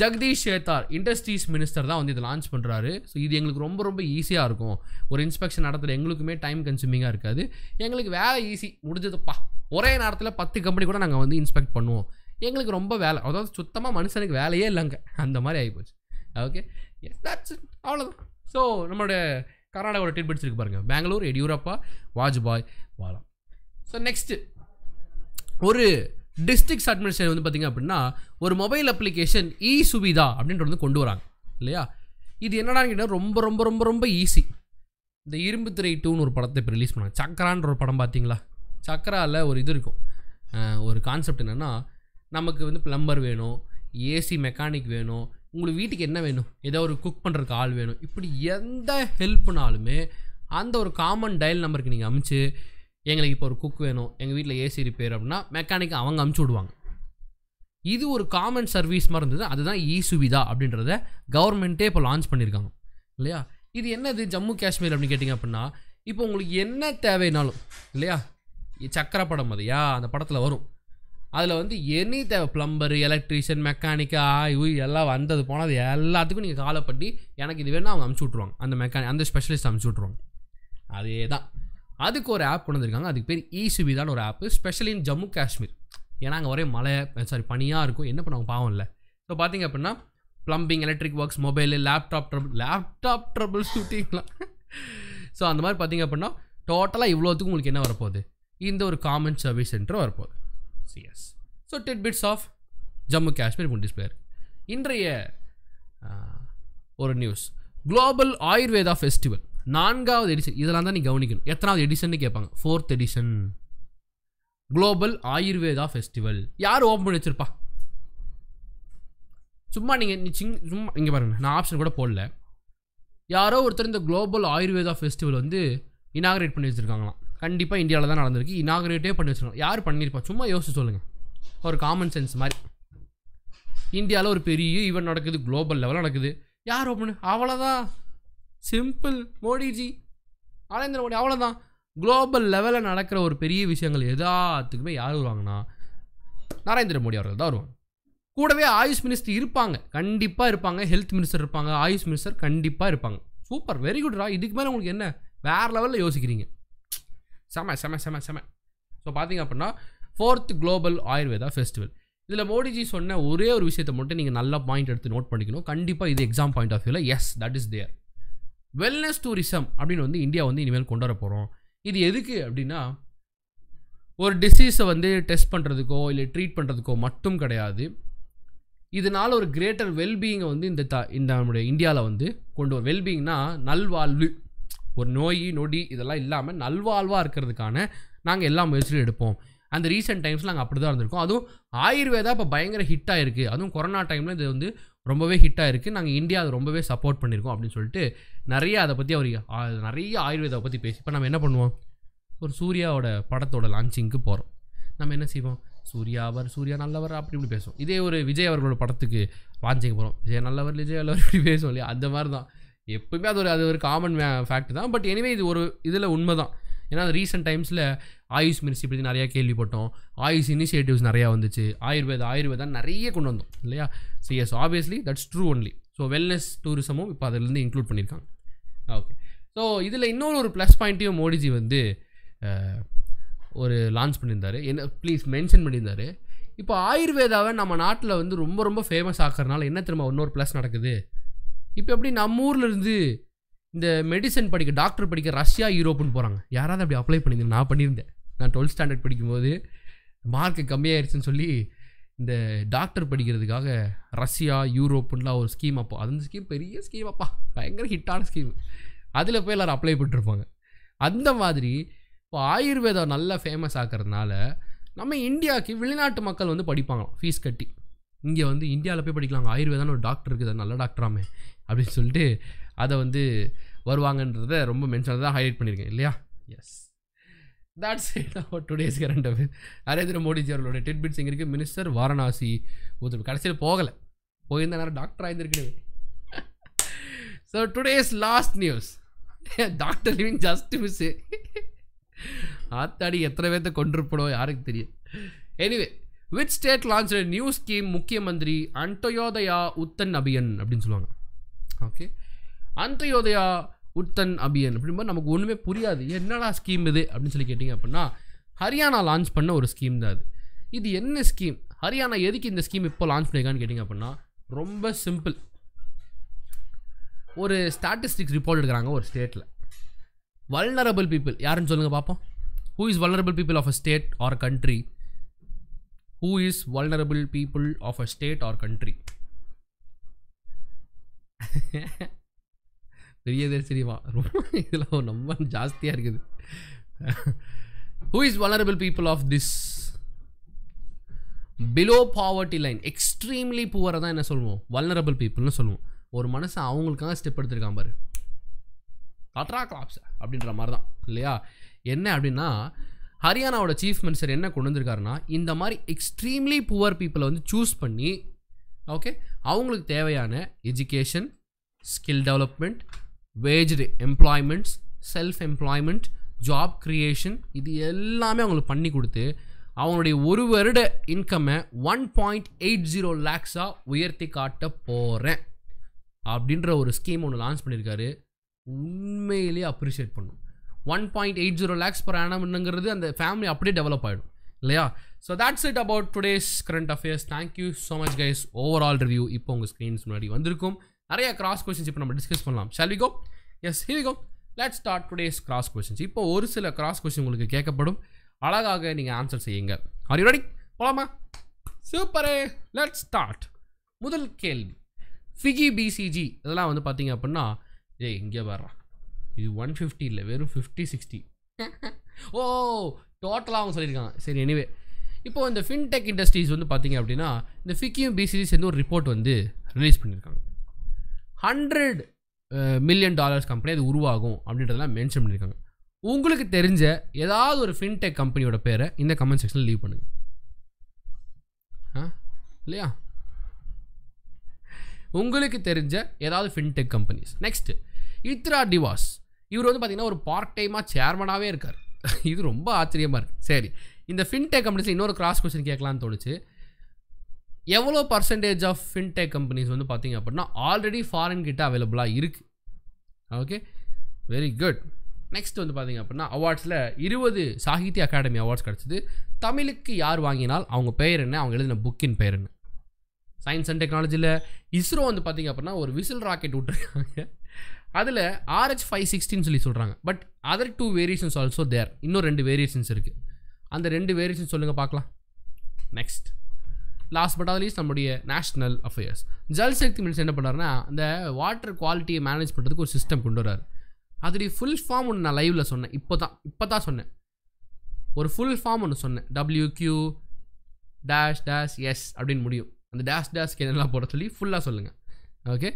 ஜெகதீஷ் சேத்தார் இண்டஸ்ட்ரீஸ் மினிஸ்டர் தான் வந்து இதை லான்ச் பண்ணுறாரு ஸோ இது எங்களுக்கு ரொம்ப ரொம்ப ஈஸியாக இருக்கும் ஒரு இன்ஸ்பெக்ஷன் நடத்துகிற எங்களுக்குமே டைம் கன்சூமிங்காக இருக்காது எங்களுக்கு வேலை ஈஸி முடிஞ்சதுப்பா ஒரே நேரத்தில் பத்து கம்பெனி கூட நாங்கள் வந்து இன்ஸ்பெக்ட் பண்ணுவோம் எங்களுக்கு ரொம்ப வேலை அதாவது சுத்தமாக மனுஷனுக்கு வேலையே இல்லைங்க அந்த மாதிரி ஆகிப்போச்சு ஓகே எஸ் அவ்வளோதான் ஸோ நம்மளோட கர்நாடகாவோட ட்ரீட்மெண்ட்ஸ் இருக்கு பாருங்கள் பெங்களூர் எடியூரப்பா வாஜ்பாய் வாலாம் ஸோ நெக்ஸ்ட்டு ஒரு டிஸ்ட்ரிக்ஸ் அட்மினிஸ்ட்ரேஷன் வந்து பார்த்திங்க அப்படின்னா ஒரு மொபைல் அப்ளிகேஷன் இ சுவிதா அப்படின்றது வந்து கொண்டு வராங்க இல்லையா இது என்னடான்னு ரொம்ப ரொம்ப ரொம்ப ரொம்ப ஈஸி இந்த இரும்பு திரை டூன்னு ஒரு படத்தை இப்போ ரிலீஸ் பண்ணாங்க சக்கரான்ற ஒரு படம் பார்த்தீங்களா சக்கராவில் ஒரு இது இருக்கும் ஒரு கான்செப்ட் என்னென்னா நமக்கு வந்து ப்ளம்பர் வேணும் ஏசி மெக்கானிக் வேணும் உங்களுக்கு வீட்டுக்கு என்ன வேணும் ஏதோ ஒரு குக் பண்ணுறதுக்கு ஆள் வேணும் இப்படி எந்த ஹெல்ப்னாலுமே அந்த ஒரு காமன் டயல் நம்பருக்கு நீங்கள் அமிச்சு எங்களுக்கு இப்போ ஒரு குக் வேணும் எங்கள் வீட்டில் ஏசி ரிப்பேர் அப்படின்னா மெக்கானிக் அவங்க அமுச்சு விடுவாங்க இது ஒரு காமன் சர்வீஸ் மாதிரி இருந்தது அதுதான் இ சுவிதா அப்படின்றத கவர்மெண்ட்டே இப்போ லான்ச் பண்ணியிருக்காங்க இல்லையா இது என்னது ஜம்மு காஷ்மீர் அப்படின்னு கேட்டிங்க அப்படின்னா இப்போ உங்களுக்கு என்ன தேவைனாலும் இல்லையா சக்கர படம் அதையா அந்த படத்தில் வரும் அதில் வந்து எனி தேவை ப்ளம்பர் எலக்ட்ரீஷியன் மெக்கானிக்கா ஆயு எல்லாம் வந்தது போனால் அது எல்லாத்துக்கும் நீங்கள் காலப்பட்டி எனக்கு இது வேணும் அவங்க அமுச்சு விட்ருவாங்க அந்த மெக்கானிக் அந்த ஸ்பெஷலிஸ்ட் அனுப்பிச்சி விட்ருவாங்க அதே தான் அதுக்கு ஒரு ஆப் கொண்டு வந்திருக்காங்க அதுக்கு பேர் இசுவிதான்னு e ஒரு app specially in Jammu Kashmir ஏன்னா அங்கே ஒரே மழை சாரி பனியாக இருக்கும் என்ன பண்ணுவாங்க பாவம் இல்லை ஸோ பார்த்தீங்க அப்படின்னா plumbing electric works mobile laptop trouble laptop trouble ஷூட்டிங்லாம் ஸோ அந்த மாதிரி பார்த்தீங்க அப்படின்னா டோட்டலாக இவ்வளோத்துக்கும் உங்களுக்கு என்ன வரப்போகுது இந்த ஒரு காமன் சர்வீஸ் சென்டர் வரப்போகுது C S so titbits of Jammu Kashmir player இன்றைய ஒரு நியூஸ் குளோபல் ஆயுர்வேதா ஃபெஸ்டிவல் நான்காவது எடிஷன் இதெல்லாம் தான் நீ கவனிக்கணும் எத்தனாவது எடிஷன்னு கேட்பாங்க fourth edition global Ayurveda festival யார் ஓப்பன் பண்ணி வச்சுருப்பா சும்மா நீங்கள் நீ சிங் சும்மா இங்கே பாருங்கள் நான் ஆப்ஷன் கூட போடல யாரோ ஒருத்தர் இந்த குளோபல் ஆயுர்வேதா ஃபெஸ்டிவல் வந்து இனாகரேட் பண்ணி வச்சுருக்காங்களாம் கண்டிப்பாக இந்தியாவில் தான் நடந்திருக்கு இனாகரேட்டே பண்ணி வச்சுருக்கோம் யார் பண்ணியிருப்பா சும்மா யோசிச்சு சொல்லுங்கள் ஒரு காமன் சென்ஸ் மாதிரி இந்தியாவில் ஒரு பெரிய ஈவெண்ட் நடக்குது குளோபல் லெவலில் நடக்குது யார் ஓப்பன் அவ்வளோதான் சிம்பிள் மோடிஜி நரேந்திர மோடி அவ்வளோதான் குளோபல் லெவலில் நடக்கிற ஒரு பெரிய விஷயங்கள் எதாத்துக்குமே யார் வருவாங்கன்னா நரேந்திர மோடி அவர்கள் தான் வருவாங்க கூடவே ஆயுஷ் மினிஸ்டர் இருப்பாங்க கண்டிப்பாக இருப்பாங்க ஹெல்த் மினிஸ்டர் இருப்பாங்க ஆயுஷ் மினிஸ்டர் கண்டிப்பாக இருப்பாங்க சூப்பர் வெரி குட்ரா இதுக்கு மேலே உங்களுக்கு என்ன வேறு லெவலில் யோசிக்கிறீங்க செம செம செம செம ஸோ பார்த்தீங்க அப்படின்னா ஃபோர்த் குளோபல் ஆயுர்வேதா ஃபெஸ்டிவல் இதில் மோடிஜி சொன்ன ஒரே ஒரு விஷயத்தை மட்டும் நீங்கள் நல்லா பாயிண்ட் எடுத்து நோட் பண்ணிக்கணும் கண்டிப்பாக இது எக்ஸாம் பாயிண்ட் ஆஃப் வியூவில் yes that is there wellness tourism அப்படின்னு வந்து இந்தியா வந்து இனிமேல் கொண்டு வர போகிறோம் இது எதுக்கு அப்படின்னா ஒரு டிசீஸை வந்து டெஸ்ட் பண்ணுறதுக்கோ இல்லை ட்ரீட் பண்ணுறதுக்கோ மட்டும் கிடையாது இதனால் ஒரு கிரேட்டர் வெல்பீயிங்கை வந்து இந்த த இந்த நம்முடைய இந்தியாவில் வந்து கொண்டு வரும் வெல்பீயிங்னா நல்வாழ்வு ஒரு நோய் நொடி இதெல்லாம் இல்லாமல் நல்வாழ்வாக இருக்கிறதுக்கான நாங்கள் எல்லா முயற்சியும் எடுப்போம் அந்த ரீசெண்ட் டைம்ஸில் நாங்கள் அப்படி தான் இருந்திருக்கோம் அதுவும் ஆயுர்வேதா இப்போ பயங்கர ஹிட் ஆகிருக்கு அதுவும் கொரோனா டைமில் இது வந்து ரொம்பவே ஹிட்டாக இருக்குது நாங்கள் இந்தியா அதை ரொம்பவே சப்போர்ட் பண்ணியிருக்கோம் அப்படின்னு சொல்லிட்டு நிறைய அதை பற்றி அவர் நிறைய ஆயுர்வேதாவை பற்றி பேசி இப்போ நம்ம என்ன பண்ணுவோம் ஒரு சூர்யாவோட படத்தோட லான்ச்சிங்க்கு போகிறோம் நம்ம என்ன செய்வோம் சூர்யா அவர் சூர்யா நல்லவர் அப்படி இப்படி பேசுவோம் இதே ஒரு விஜய் அவர்களோட படத்துக்கு லான்ச்சிங் போகிறோம் விஜய் நல்லவர் விஜய் நல்லவர் இப்படி பேசுவோம் இல்லையா அந்த மாதிரி தான் எப்பவுமே அது ஒரு அது ஒரு காமன் ஃபேக்ட் தான் பட் எனிவே இது ஒரு இதில் உண்மை தான் ஏன்னா ரீசெண்ட் டைம்ஸில் ஆயுஷ் மினிஸ்ட்ரி பற்றி நிறையா கேள்விப்பட்டோம் ஆயுஷ் இனிஷியேட்டிவ்ஸ் நிறையா வந்துச்சு ஆயுர்வேதா ஆயுர்வேதா நிறைய கொண்டு வந்தோம் இல்லையா so yes obviously that's true only so wellness டூரிசமும் இப்போ அதிலேருந்து இன்க்ளூட் பண்ணியிருக்காங்க ஓகே ஸோ இதில் இன்னொரு ஒரு ப்ளஸ் பாயிண்ட்டையும் மோடிஜி வந்து ஒரு லான்ச் பண்ணியிருந்தார் என்ன ப்ளீஸ் மென்ஷன் பண்ணியிருந்தார் இப்போ ஆயுர்வேதாவை நம்ம நாட்டில் வந்து ரொம்ப ரொம்ப ஃபேமஸ் ஆக்கிறதுனால என்ன திரும்ப இன்னொரு ப்ளஸ் நடக்குது இப்போ எப்படி நம்ம ஊர்லேருந்து இந்த மெடிசன் படிக்க டாக்டர் படிக்க ரஷ்யா யூரோப்புன்னு போகிறாங்க யாராவது அப்படி அப்ளை பண்ணியிருந்தேன் நான் பண்ணியிருந்தேன் நான் டுவெல்த் ஸ்டாண்டர்ட் படிக்கும்போது மார்க்கு கம்மியாயிருச்சுன்னு சொல்லி இந்த டாக்டர் படிக்கிறதுக்காக ரஷ்யா யூரோப்புலாம் ஒரு ஸ்கீம் அப்போ அந்த ஸ்கீம் பெரிய ஸ்கீம் அப்பா பயங்கர ஹிட்டான ஸ்கீம் அதில் போய் எல்லோரும் அப்ளை பண்ணிருப்பாங்க அந்த மாதிரி இப்போ ஆயுர்வேதம் நல்லா ஃபேமஸ் ஆக்கிறதுனால நம்ம இந்தியாவுக்கு வெளிநாட்டு மக்கள் வந்து படிப்பாங்க ஃபீஸ் கட்டி இங்கே வந்து இந்தியாவில் போய் படிக்கலாம் ஆயுர்வேதான்னு ஒரு டாக்டர் இருக்குது நல்ல டாக்டராமே அப்படின்னு சொல்லிட்டு அதை வந்து வருவாங்கன்றத ரொம்ப மென்ஷன் தான் ஹைலைட் பண்ணியிருக்கேன் இல்லையா yes that's two days today's current affair Narendra Modiji அவர்களோட பிட்ஸ் எங்கே இருக்குது மினிஸ்டர் வாரணாசி உத்தரவு கடைசியில் போகலை போயிருந்த நேரம் டாக்டர் ஆயிருந்துருக்குது so today's last news doctor living just miss ஆத்தாடி எத்தனை பேர்த்த கொண்டிருப்படோ யாருக்கு தெரியும் anyway which state launch new scheme முக்கிய மந்திரி அண்டயோதயா உத்தன் அபியன் அப்படின்னு சொல்லுவாங்க ஓகே அந்தயோதயா உத்தன் அபியன் அப்படின்போது நமக்கு ஒன்றுமே புரியாது என்னடா ஸ்கீம் இது அப்படின்னு சொல்லி கேட்டிங்க அப்படின்னா ஹரியானா லான்ச் பண்ண ஒரு ஸ்கீம் தான் அது இது என்ன ஸ்கீம் ஹரியானா எதுக்கு இந்த ஸ்கீம் இப்போ லான்ச் பண்ணியிருக்கான்னு கேட்டிங்க அப்படின்னா ரொம்ப சிம்பிள் ஒரு ஸ்டாட்டிஸ்டிக்ஸ் ரிப்போர்ட் எடுக்கிறாங்க ஒரு ஸ்டேட்டில் வல்னரபிள் பீப்புள் யாருன்னு சொல்லுங்கள் பார்ப்போம் who is vulnerable people of a state or country who is vulnerable people of a state or country பெரியதே சிரிவான் ரொம்ப இதில் ரொம்ப ஜாஸ்தியாக இருக்குது who is vulnerable people of this below poverty line extremely புவரை தான் என்ன சொல்லுவோம் வல்னரபிள் பீப்புள்னு சொல்லுவோம் ஒரு மனசை அவங்களுக்காக ஸ்டெப் எடுத்துருக்காங்க பாரு அட்ரா கிளாப்ஸ் அப்படின்ற மாதிரி தான் இல்லையா என்ன அப்படின்னா ஹரியானாவோட சீஃப் மினிஸ்டர் என்ன கொண்டு வந்திருக்காருன்னா இந்த மாதிரி எக்ஸ்ட்ரீம்லி புவர் பீப்புளை வந்து சூஸ் பண்ணி ஓகே அவங்களுக்கு தேவையான education skill development waged employments self employment job creation இது எல்லாமே அவங்களுக்கு பண்ணி கொடுத்து அவங்களுடைய ஒரு வருட இன்கம்மை ஒன் பாயிண்ட் எயிட் ஜீரோ லேக்ஸாக உயர்த்தி காட்ட போகிறேன் அப்படின்ற ஒரு ஸ்கீம் ஒன்று லான்ச் பண்ணியிருக்காரு உண்மையிலேயே அப்ரிஷியேட் பண்ணும் one point eight zero lakhs per ஆனம்னுங்கிறது அந்த ஃபேமிலி அப்படியே டெவலப் ஆகிடும் இல்லையா so that's it about today's current affairs thank you so much guys overall review இப்போ உங்கள் ஸ்க்ரீன்ஸ் முன்னாடி வந்திருக்கும் நிறைய கிராஸ் கொஸ்டின்ஸ் இப்போ நம்ம டிஸ்கஸ் பண்ணலாம் ஷால் வி கோ எஸ் ஹிவிகம் let start today's cross questions இப்போ ஒரு சில கிராஸ் கொஷின் உங்களுக்கு கேட்கப்படும் அழகாக நீங்கள் ஆன்சர் செய்யுங்க ஆர் யூ ரெடி போலாமா சூப்பரே லெட் ஸ்டார்ட் முதல் கேள்வி ஃபிகி பிசிஜி இதெல்லாம் வந்து பார்த்தீங்க அப்படின்னா ஏ இங்கே வர்றான் இது ஒன் ஃபிஃப்டி இல்லை வெறும் ஃபிஃப்டி சிக்ஸ்டி ஓ டோட்டலாக அவங்க சொல்லியிருக்காங்க சரி எனிவே இப்போது இந்த ஃபின்டெக் இண்டஸ்ட்ரீஸ் வந்து பார்த்தீங்க அப்படின்னா இந்த ஃபிக்கியும் பிசிஜி சேர்ந்து ஒரு ரிப்போர்ட் வந்து ரிலீஸ் பண்ணியிருக்காங்க ஹண்ட்ரட் மில்லியன் டாலர்ஸ் கம்பெனி அது உருவாகும் அப்படின்றதெல்லாம் மென்ஷன் பண்ணியிருக்காங்க உங்களுக்கு தெரிஞ்ச ஏதாவது ஒரு ஃபின்டெக் கம்பெனியோட பேரை இந்த கமெண்ட் செக்ஷனில் லீவ் பண்ணுங்கள் ஆ இல்லையா உங்களுக்கு தெரிஞ்ச ஏதாவது ஃபின்டெக் கம்பெனிஸ் நெக்ஸ்ட் இத்ரா டிவாஸ் இவர் வந்து பார்த்திங்கன்னா ஒரு பார்ட் டைமாக சேர்மனாகவே இருக்கார் இது ரொம்ப ஆச்சரியமாக இருக்குது சரி இந்த ஃபின்டெக் கம்பெனிஸ் இன்னொரு கிராஸ் கொஸ்டின் கேட்கலான்னு தோணுச்சு எவ்வளோ பர்சன்டேஜ் ஆஃப் ஃபின்டெக் கம்பெனிஸ் வந்து பார்த்திங்க அப்படின்னா ஆல்ரெடி ஃபாரின் கிட்ட அவைலபிளாக இருக்குது ஓகே வெரி குட் நெக்ஸ்ட் வந்து பார்த்திங்க அப்படின்னா அவார்ட்ஸில் இருபது சாகித்ய அகாடமி அவார்ட்ஸ் கிடச்சிது தமிழுக்கு யார் வாங்கினால் அவங்க பெயர் என்ன அவங்க எழுதின புக்கின் பேர் என்ன சயின்ஸ் அண்ட் டெக்னாலஜியில் இஸ்ரோ வந்து பார்த்தீங்க அப்படின்னா ஒரு விசில் ராக்கெட் விட்டுருக்காங்க அதில் ஆர்ஹெச் ஃபைவ் சிக்ஸ்டின்னு சொல்லி சொல்கிறாங்க but other two variations also there இன்னும் ரெண்டு வேரியேஷன்ஸ் இருக்குது அந்த ரெண்டு வேரியேஷன் சொல்லுங்கள் பார்க்கலாம் நெக்ஸ்ட் லாஸ்ட் பட் அட்லீஸ்ட் நம்முடைய நேஷனல் அஃபேர்ஸ் ஜல்சக்தி மினிஸ்டர் என்ன பண்ணுறாருன்னா அந்த வாட்டர் குவாலிட்டியை மேனேஜ் பண்ணுறதுக்கு ஒரு சிஸ்டம் கொண்டு வராரு அதுடைய ஃபுல் ஃபார்ம் ஒன்று நான் லைவில் சொன்னேன் இப்போ தான் இப்போ தான் சொன்னேன் ஒரு ஃபுல் ஃபார்ம் ஒன்று சொன்னேன் W Q dash dash S அப்படின்னு முடியும் அந்த டேஷ் டேஷ் என்னெல்லாம் போட சொல்லி ஃபுல்லாக சொல்லுங்கள் ஓகே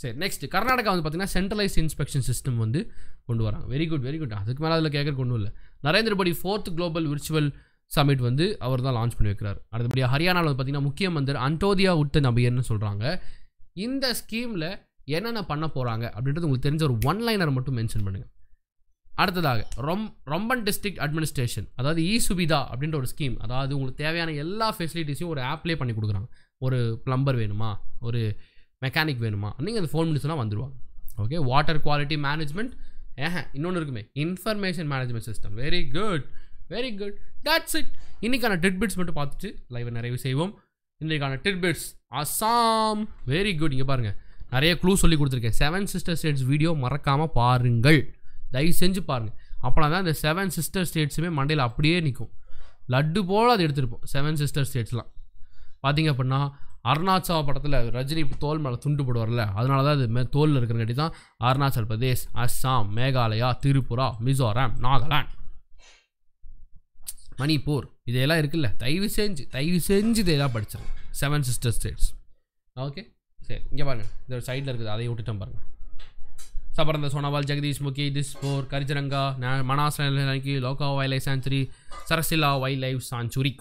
சரி நெக்ஸ்ட் கர்நாடகா வந்து பார்த்தீங்கன்னா சென்ட்ரலைஸ் இன்ஸ்பெக்ஷன் சிஸ்டம் வந்து கொண்டு வராங்க வெரி குட் வெரி குட் அதுக்கு மேலே அதில் கேட்குறதுக்கு கொண்டு இல்லை Narendra Modi fourth global virtual summit வந்து அவர் தான் லான்ச் பண்ணி வைக்கிறார் அடுத்தபடியாக ஹரியானாவில் பார்த்தீங்கன்னா முக்கிய மந்திர் அண்டோதியா உட்டு நபியர்னு சொல்கிறாங்க இந்த ஸ்கீமில் என்னென்ன பண்ண போகிறாங்க அப்படின்றது உங்களுக்கு தெரிஞ்ச ஒரு ஒன் லைனர் மட்டும் மென்ஷன் பண்ணுங்கள் அடுத்ததாக ரொம் ரொம்பன் டிஸ்ட்ரிக்ட் அட்மினிஸ்ட்ரேஷன் அதாவது இ சுபிதா அப்படின்ற ஒரு ஸ்கீம் அதாவது உங்களுக்கு தேவையான எல்லா ஃபெசிலிட்டிஸையும் ஒரு ஆப்லேயே பண்ணி கொடுக்குறாங்க ஒரு ப்ளம்பர் வேணுமா ஒரு மெக்கானிக் வேணுமா நீங்கள் அந்த ஃபோன் பண்ணி சொன்னால் வந்துடுவாங்க ஓகே வாட்டர் குவாலிட்டி மேனேஜ்மெண்ட் ஏஹ இன்னொன்று இருக்குமே information management system very good very good that's it இன்றைக்கான பிட்ஸ் மட்டும் பார்த்துட்டு லைவை நிறைவு செய்வோம் இன்றைக்கான பிட்ஸ் அசாம் வெரி குட் இங்கே பாருங்கள் நிறைய க்ளூ சொல்லி கொடுத்துருக்கேன் செவன் சிஸ்டர் ஸ்டேட்ஸ் வீடியோ மறக்காமல் பாருங்கள் தயவு செஞ்சு பாருங்கள் அப்போனா தான் இந்த செவன் சிஸ்டர் ஸ்டேட்ஸுமே மண்டையில் அப்படியே நிற்கும் லட்டு போல் அது எடுத்துருப்போம் செவன் சிஸ்டர் ஸ்டேட்ஸ்லாம் பார்த்தீங்க அப்படின்னா அருணாச்சல படத்தில் ரஜினி தோல் மேலே துண்டு போடுவார்ல அதனால தான் அது மே தோலில் இருக்கிறங்காட்டி தான் அருணாச்சல் பிரதேஷ் அஸ்ஸாம் மேகாலயா திரிபுரா மிசோரம் நாகாலாண்ட் மணி போர் இதெல்லாம் இருக்குல்ல தயவு செஞ்சு தயவு செஞ்சு இதெல்லாம் படிச்சிடும் செவன் சிஸ்டர் ஸ்டேட்ஸ் ஓகே சரி இங்கே பாருங்கள் இந்த சைடில் இருக்குது அதை விட்டுட்டோம் பாருங்கள் சபரந்த சோனாவால் ஜெகதீஷ் முகி திஸ்போர் கரிஜரங்கா மனாஸ் நிலைக்கு லோகா வைல்ட் லைஃப் சான்ச்சுரி சரசிலா வைல்ட் லைஃப் சான்ச்சுரி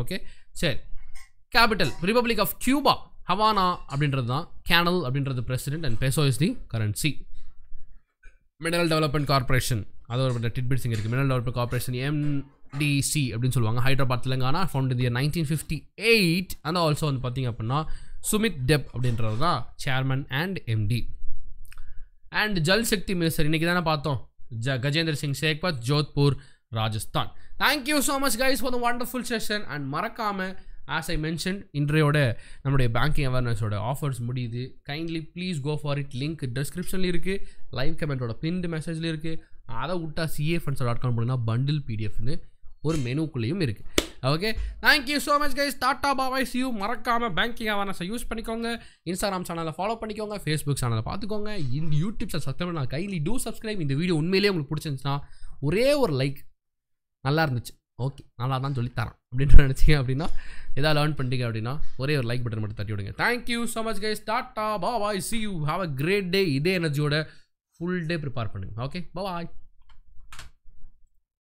ஓகே சரி capital republic of Cuba Havana அப்படின்றது தான் கேனல் அப்படின்றது president and peso is the currency mineral development corporation அது ஒரு டிட்பிட்ஸ் இங்கே இருக்குது mineral development corporation M DC அப்படின்னு சொல்லுவாங்க Hyderabad Telangana found India nineteen fifty eight and also வந்து பார்த்திங்க அப்படின்னா சுமித் டெப் அப்படின்றது தான் chairman and MD and Jal Shakti minister இன்றைக்கி தானே பார்த்தோம் ஜ Gajendra Singh Shekhawat Jodhpur Rajasthan thank you so much guys for the wonderful session and மறக்காமல் ஆஸ் ஐ மென்ஷன் இன்றையோட நம்முடைய பேங்கிங் அவேர்னஸோட ஆஃபர்ஸ் முடியுது kindly please go for it link டிஸ்கிரிப்ஷன்லேயும் இருக்குது லைவ் கமெண்ட்டோட பின்டு மெசேஜ்லேயும் இருக்குது அதை விட்டா சிஏ ஃபண்ட்ஸ் டாட் காம் போனீங்கன்னா பண்டில் பிடிஎஃப்னு ஒரு மெனுக்குள்ளேயும் இருக்குது okay thank you so much guys tata bye bye see you மறக்காமல் பேங்கிங் அவேர்னஸை யூஸ் பண்ணிக்கோங்க இன்ஸ்டாகிராம் சேனலில் ஃபாலோ பண்ணிக்கோங்க ஃபேஸ்புக் சேனலை பார்த்துக்கோங்க இந்த யூடியூப் சத்தம் நான் கைலி டூ சப்ஸ்கிரைப் இந்த வீடியோ உண்மையிலேயே உங்களுக்கு பிடிச்சிருந்துச்சுன்னா ஒரே ஒரு லைக் நல்லா இருந்துச்சு ஓகே நல்லா தான் சொல்லித்தரேன் அப்படின்னு நினச்சிங்க அப்படின்னா எதாவது லேர்ன் பண்ணிட்டீங்க அப்படின்னா ஒரே ஒரு லைக் பட்டன் மட்டும் தட்டி விடுங்க thank you so much guys tata bye bye see you have a great day இதே எனர்ஜியோட ஃபுல் டே ப்ரிப்பேர் பண்ணுங்கள் ஓகே பாய்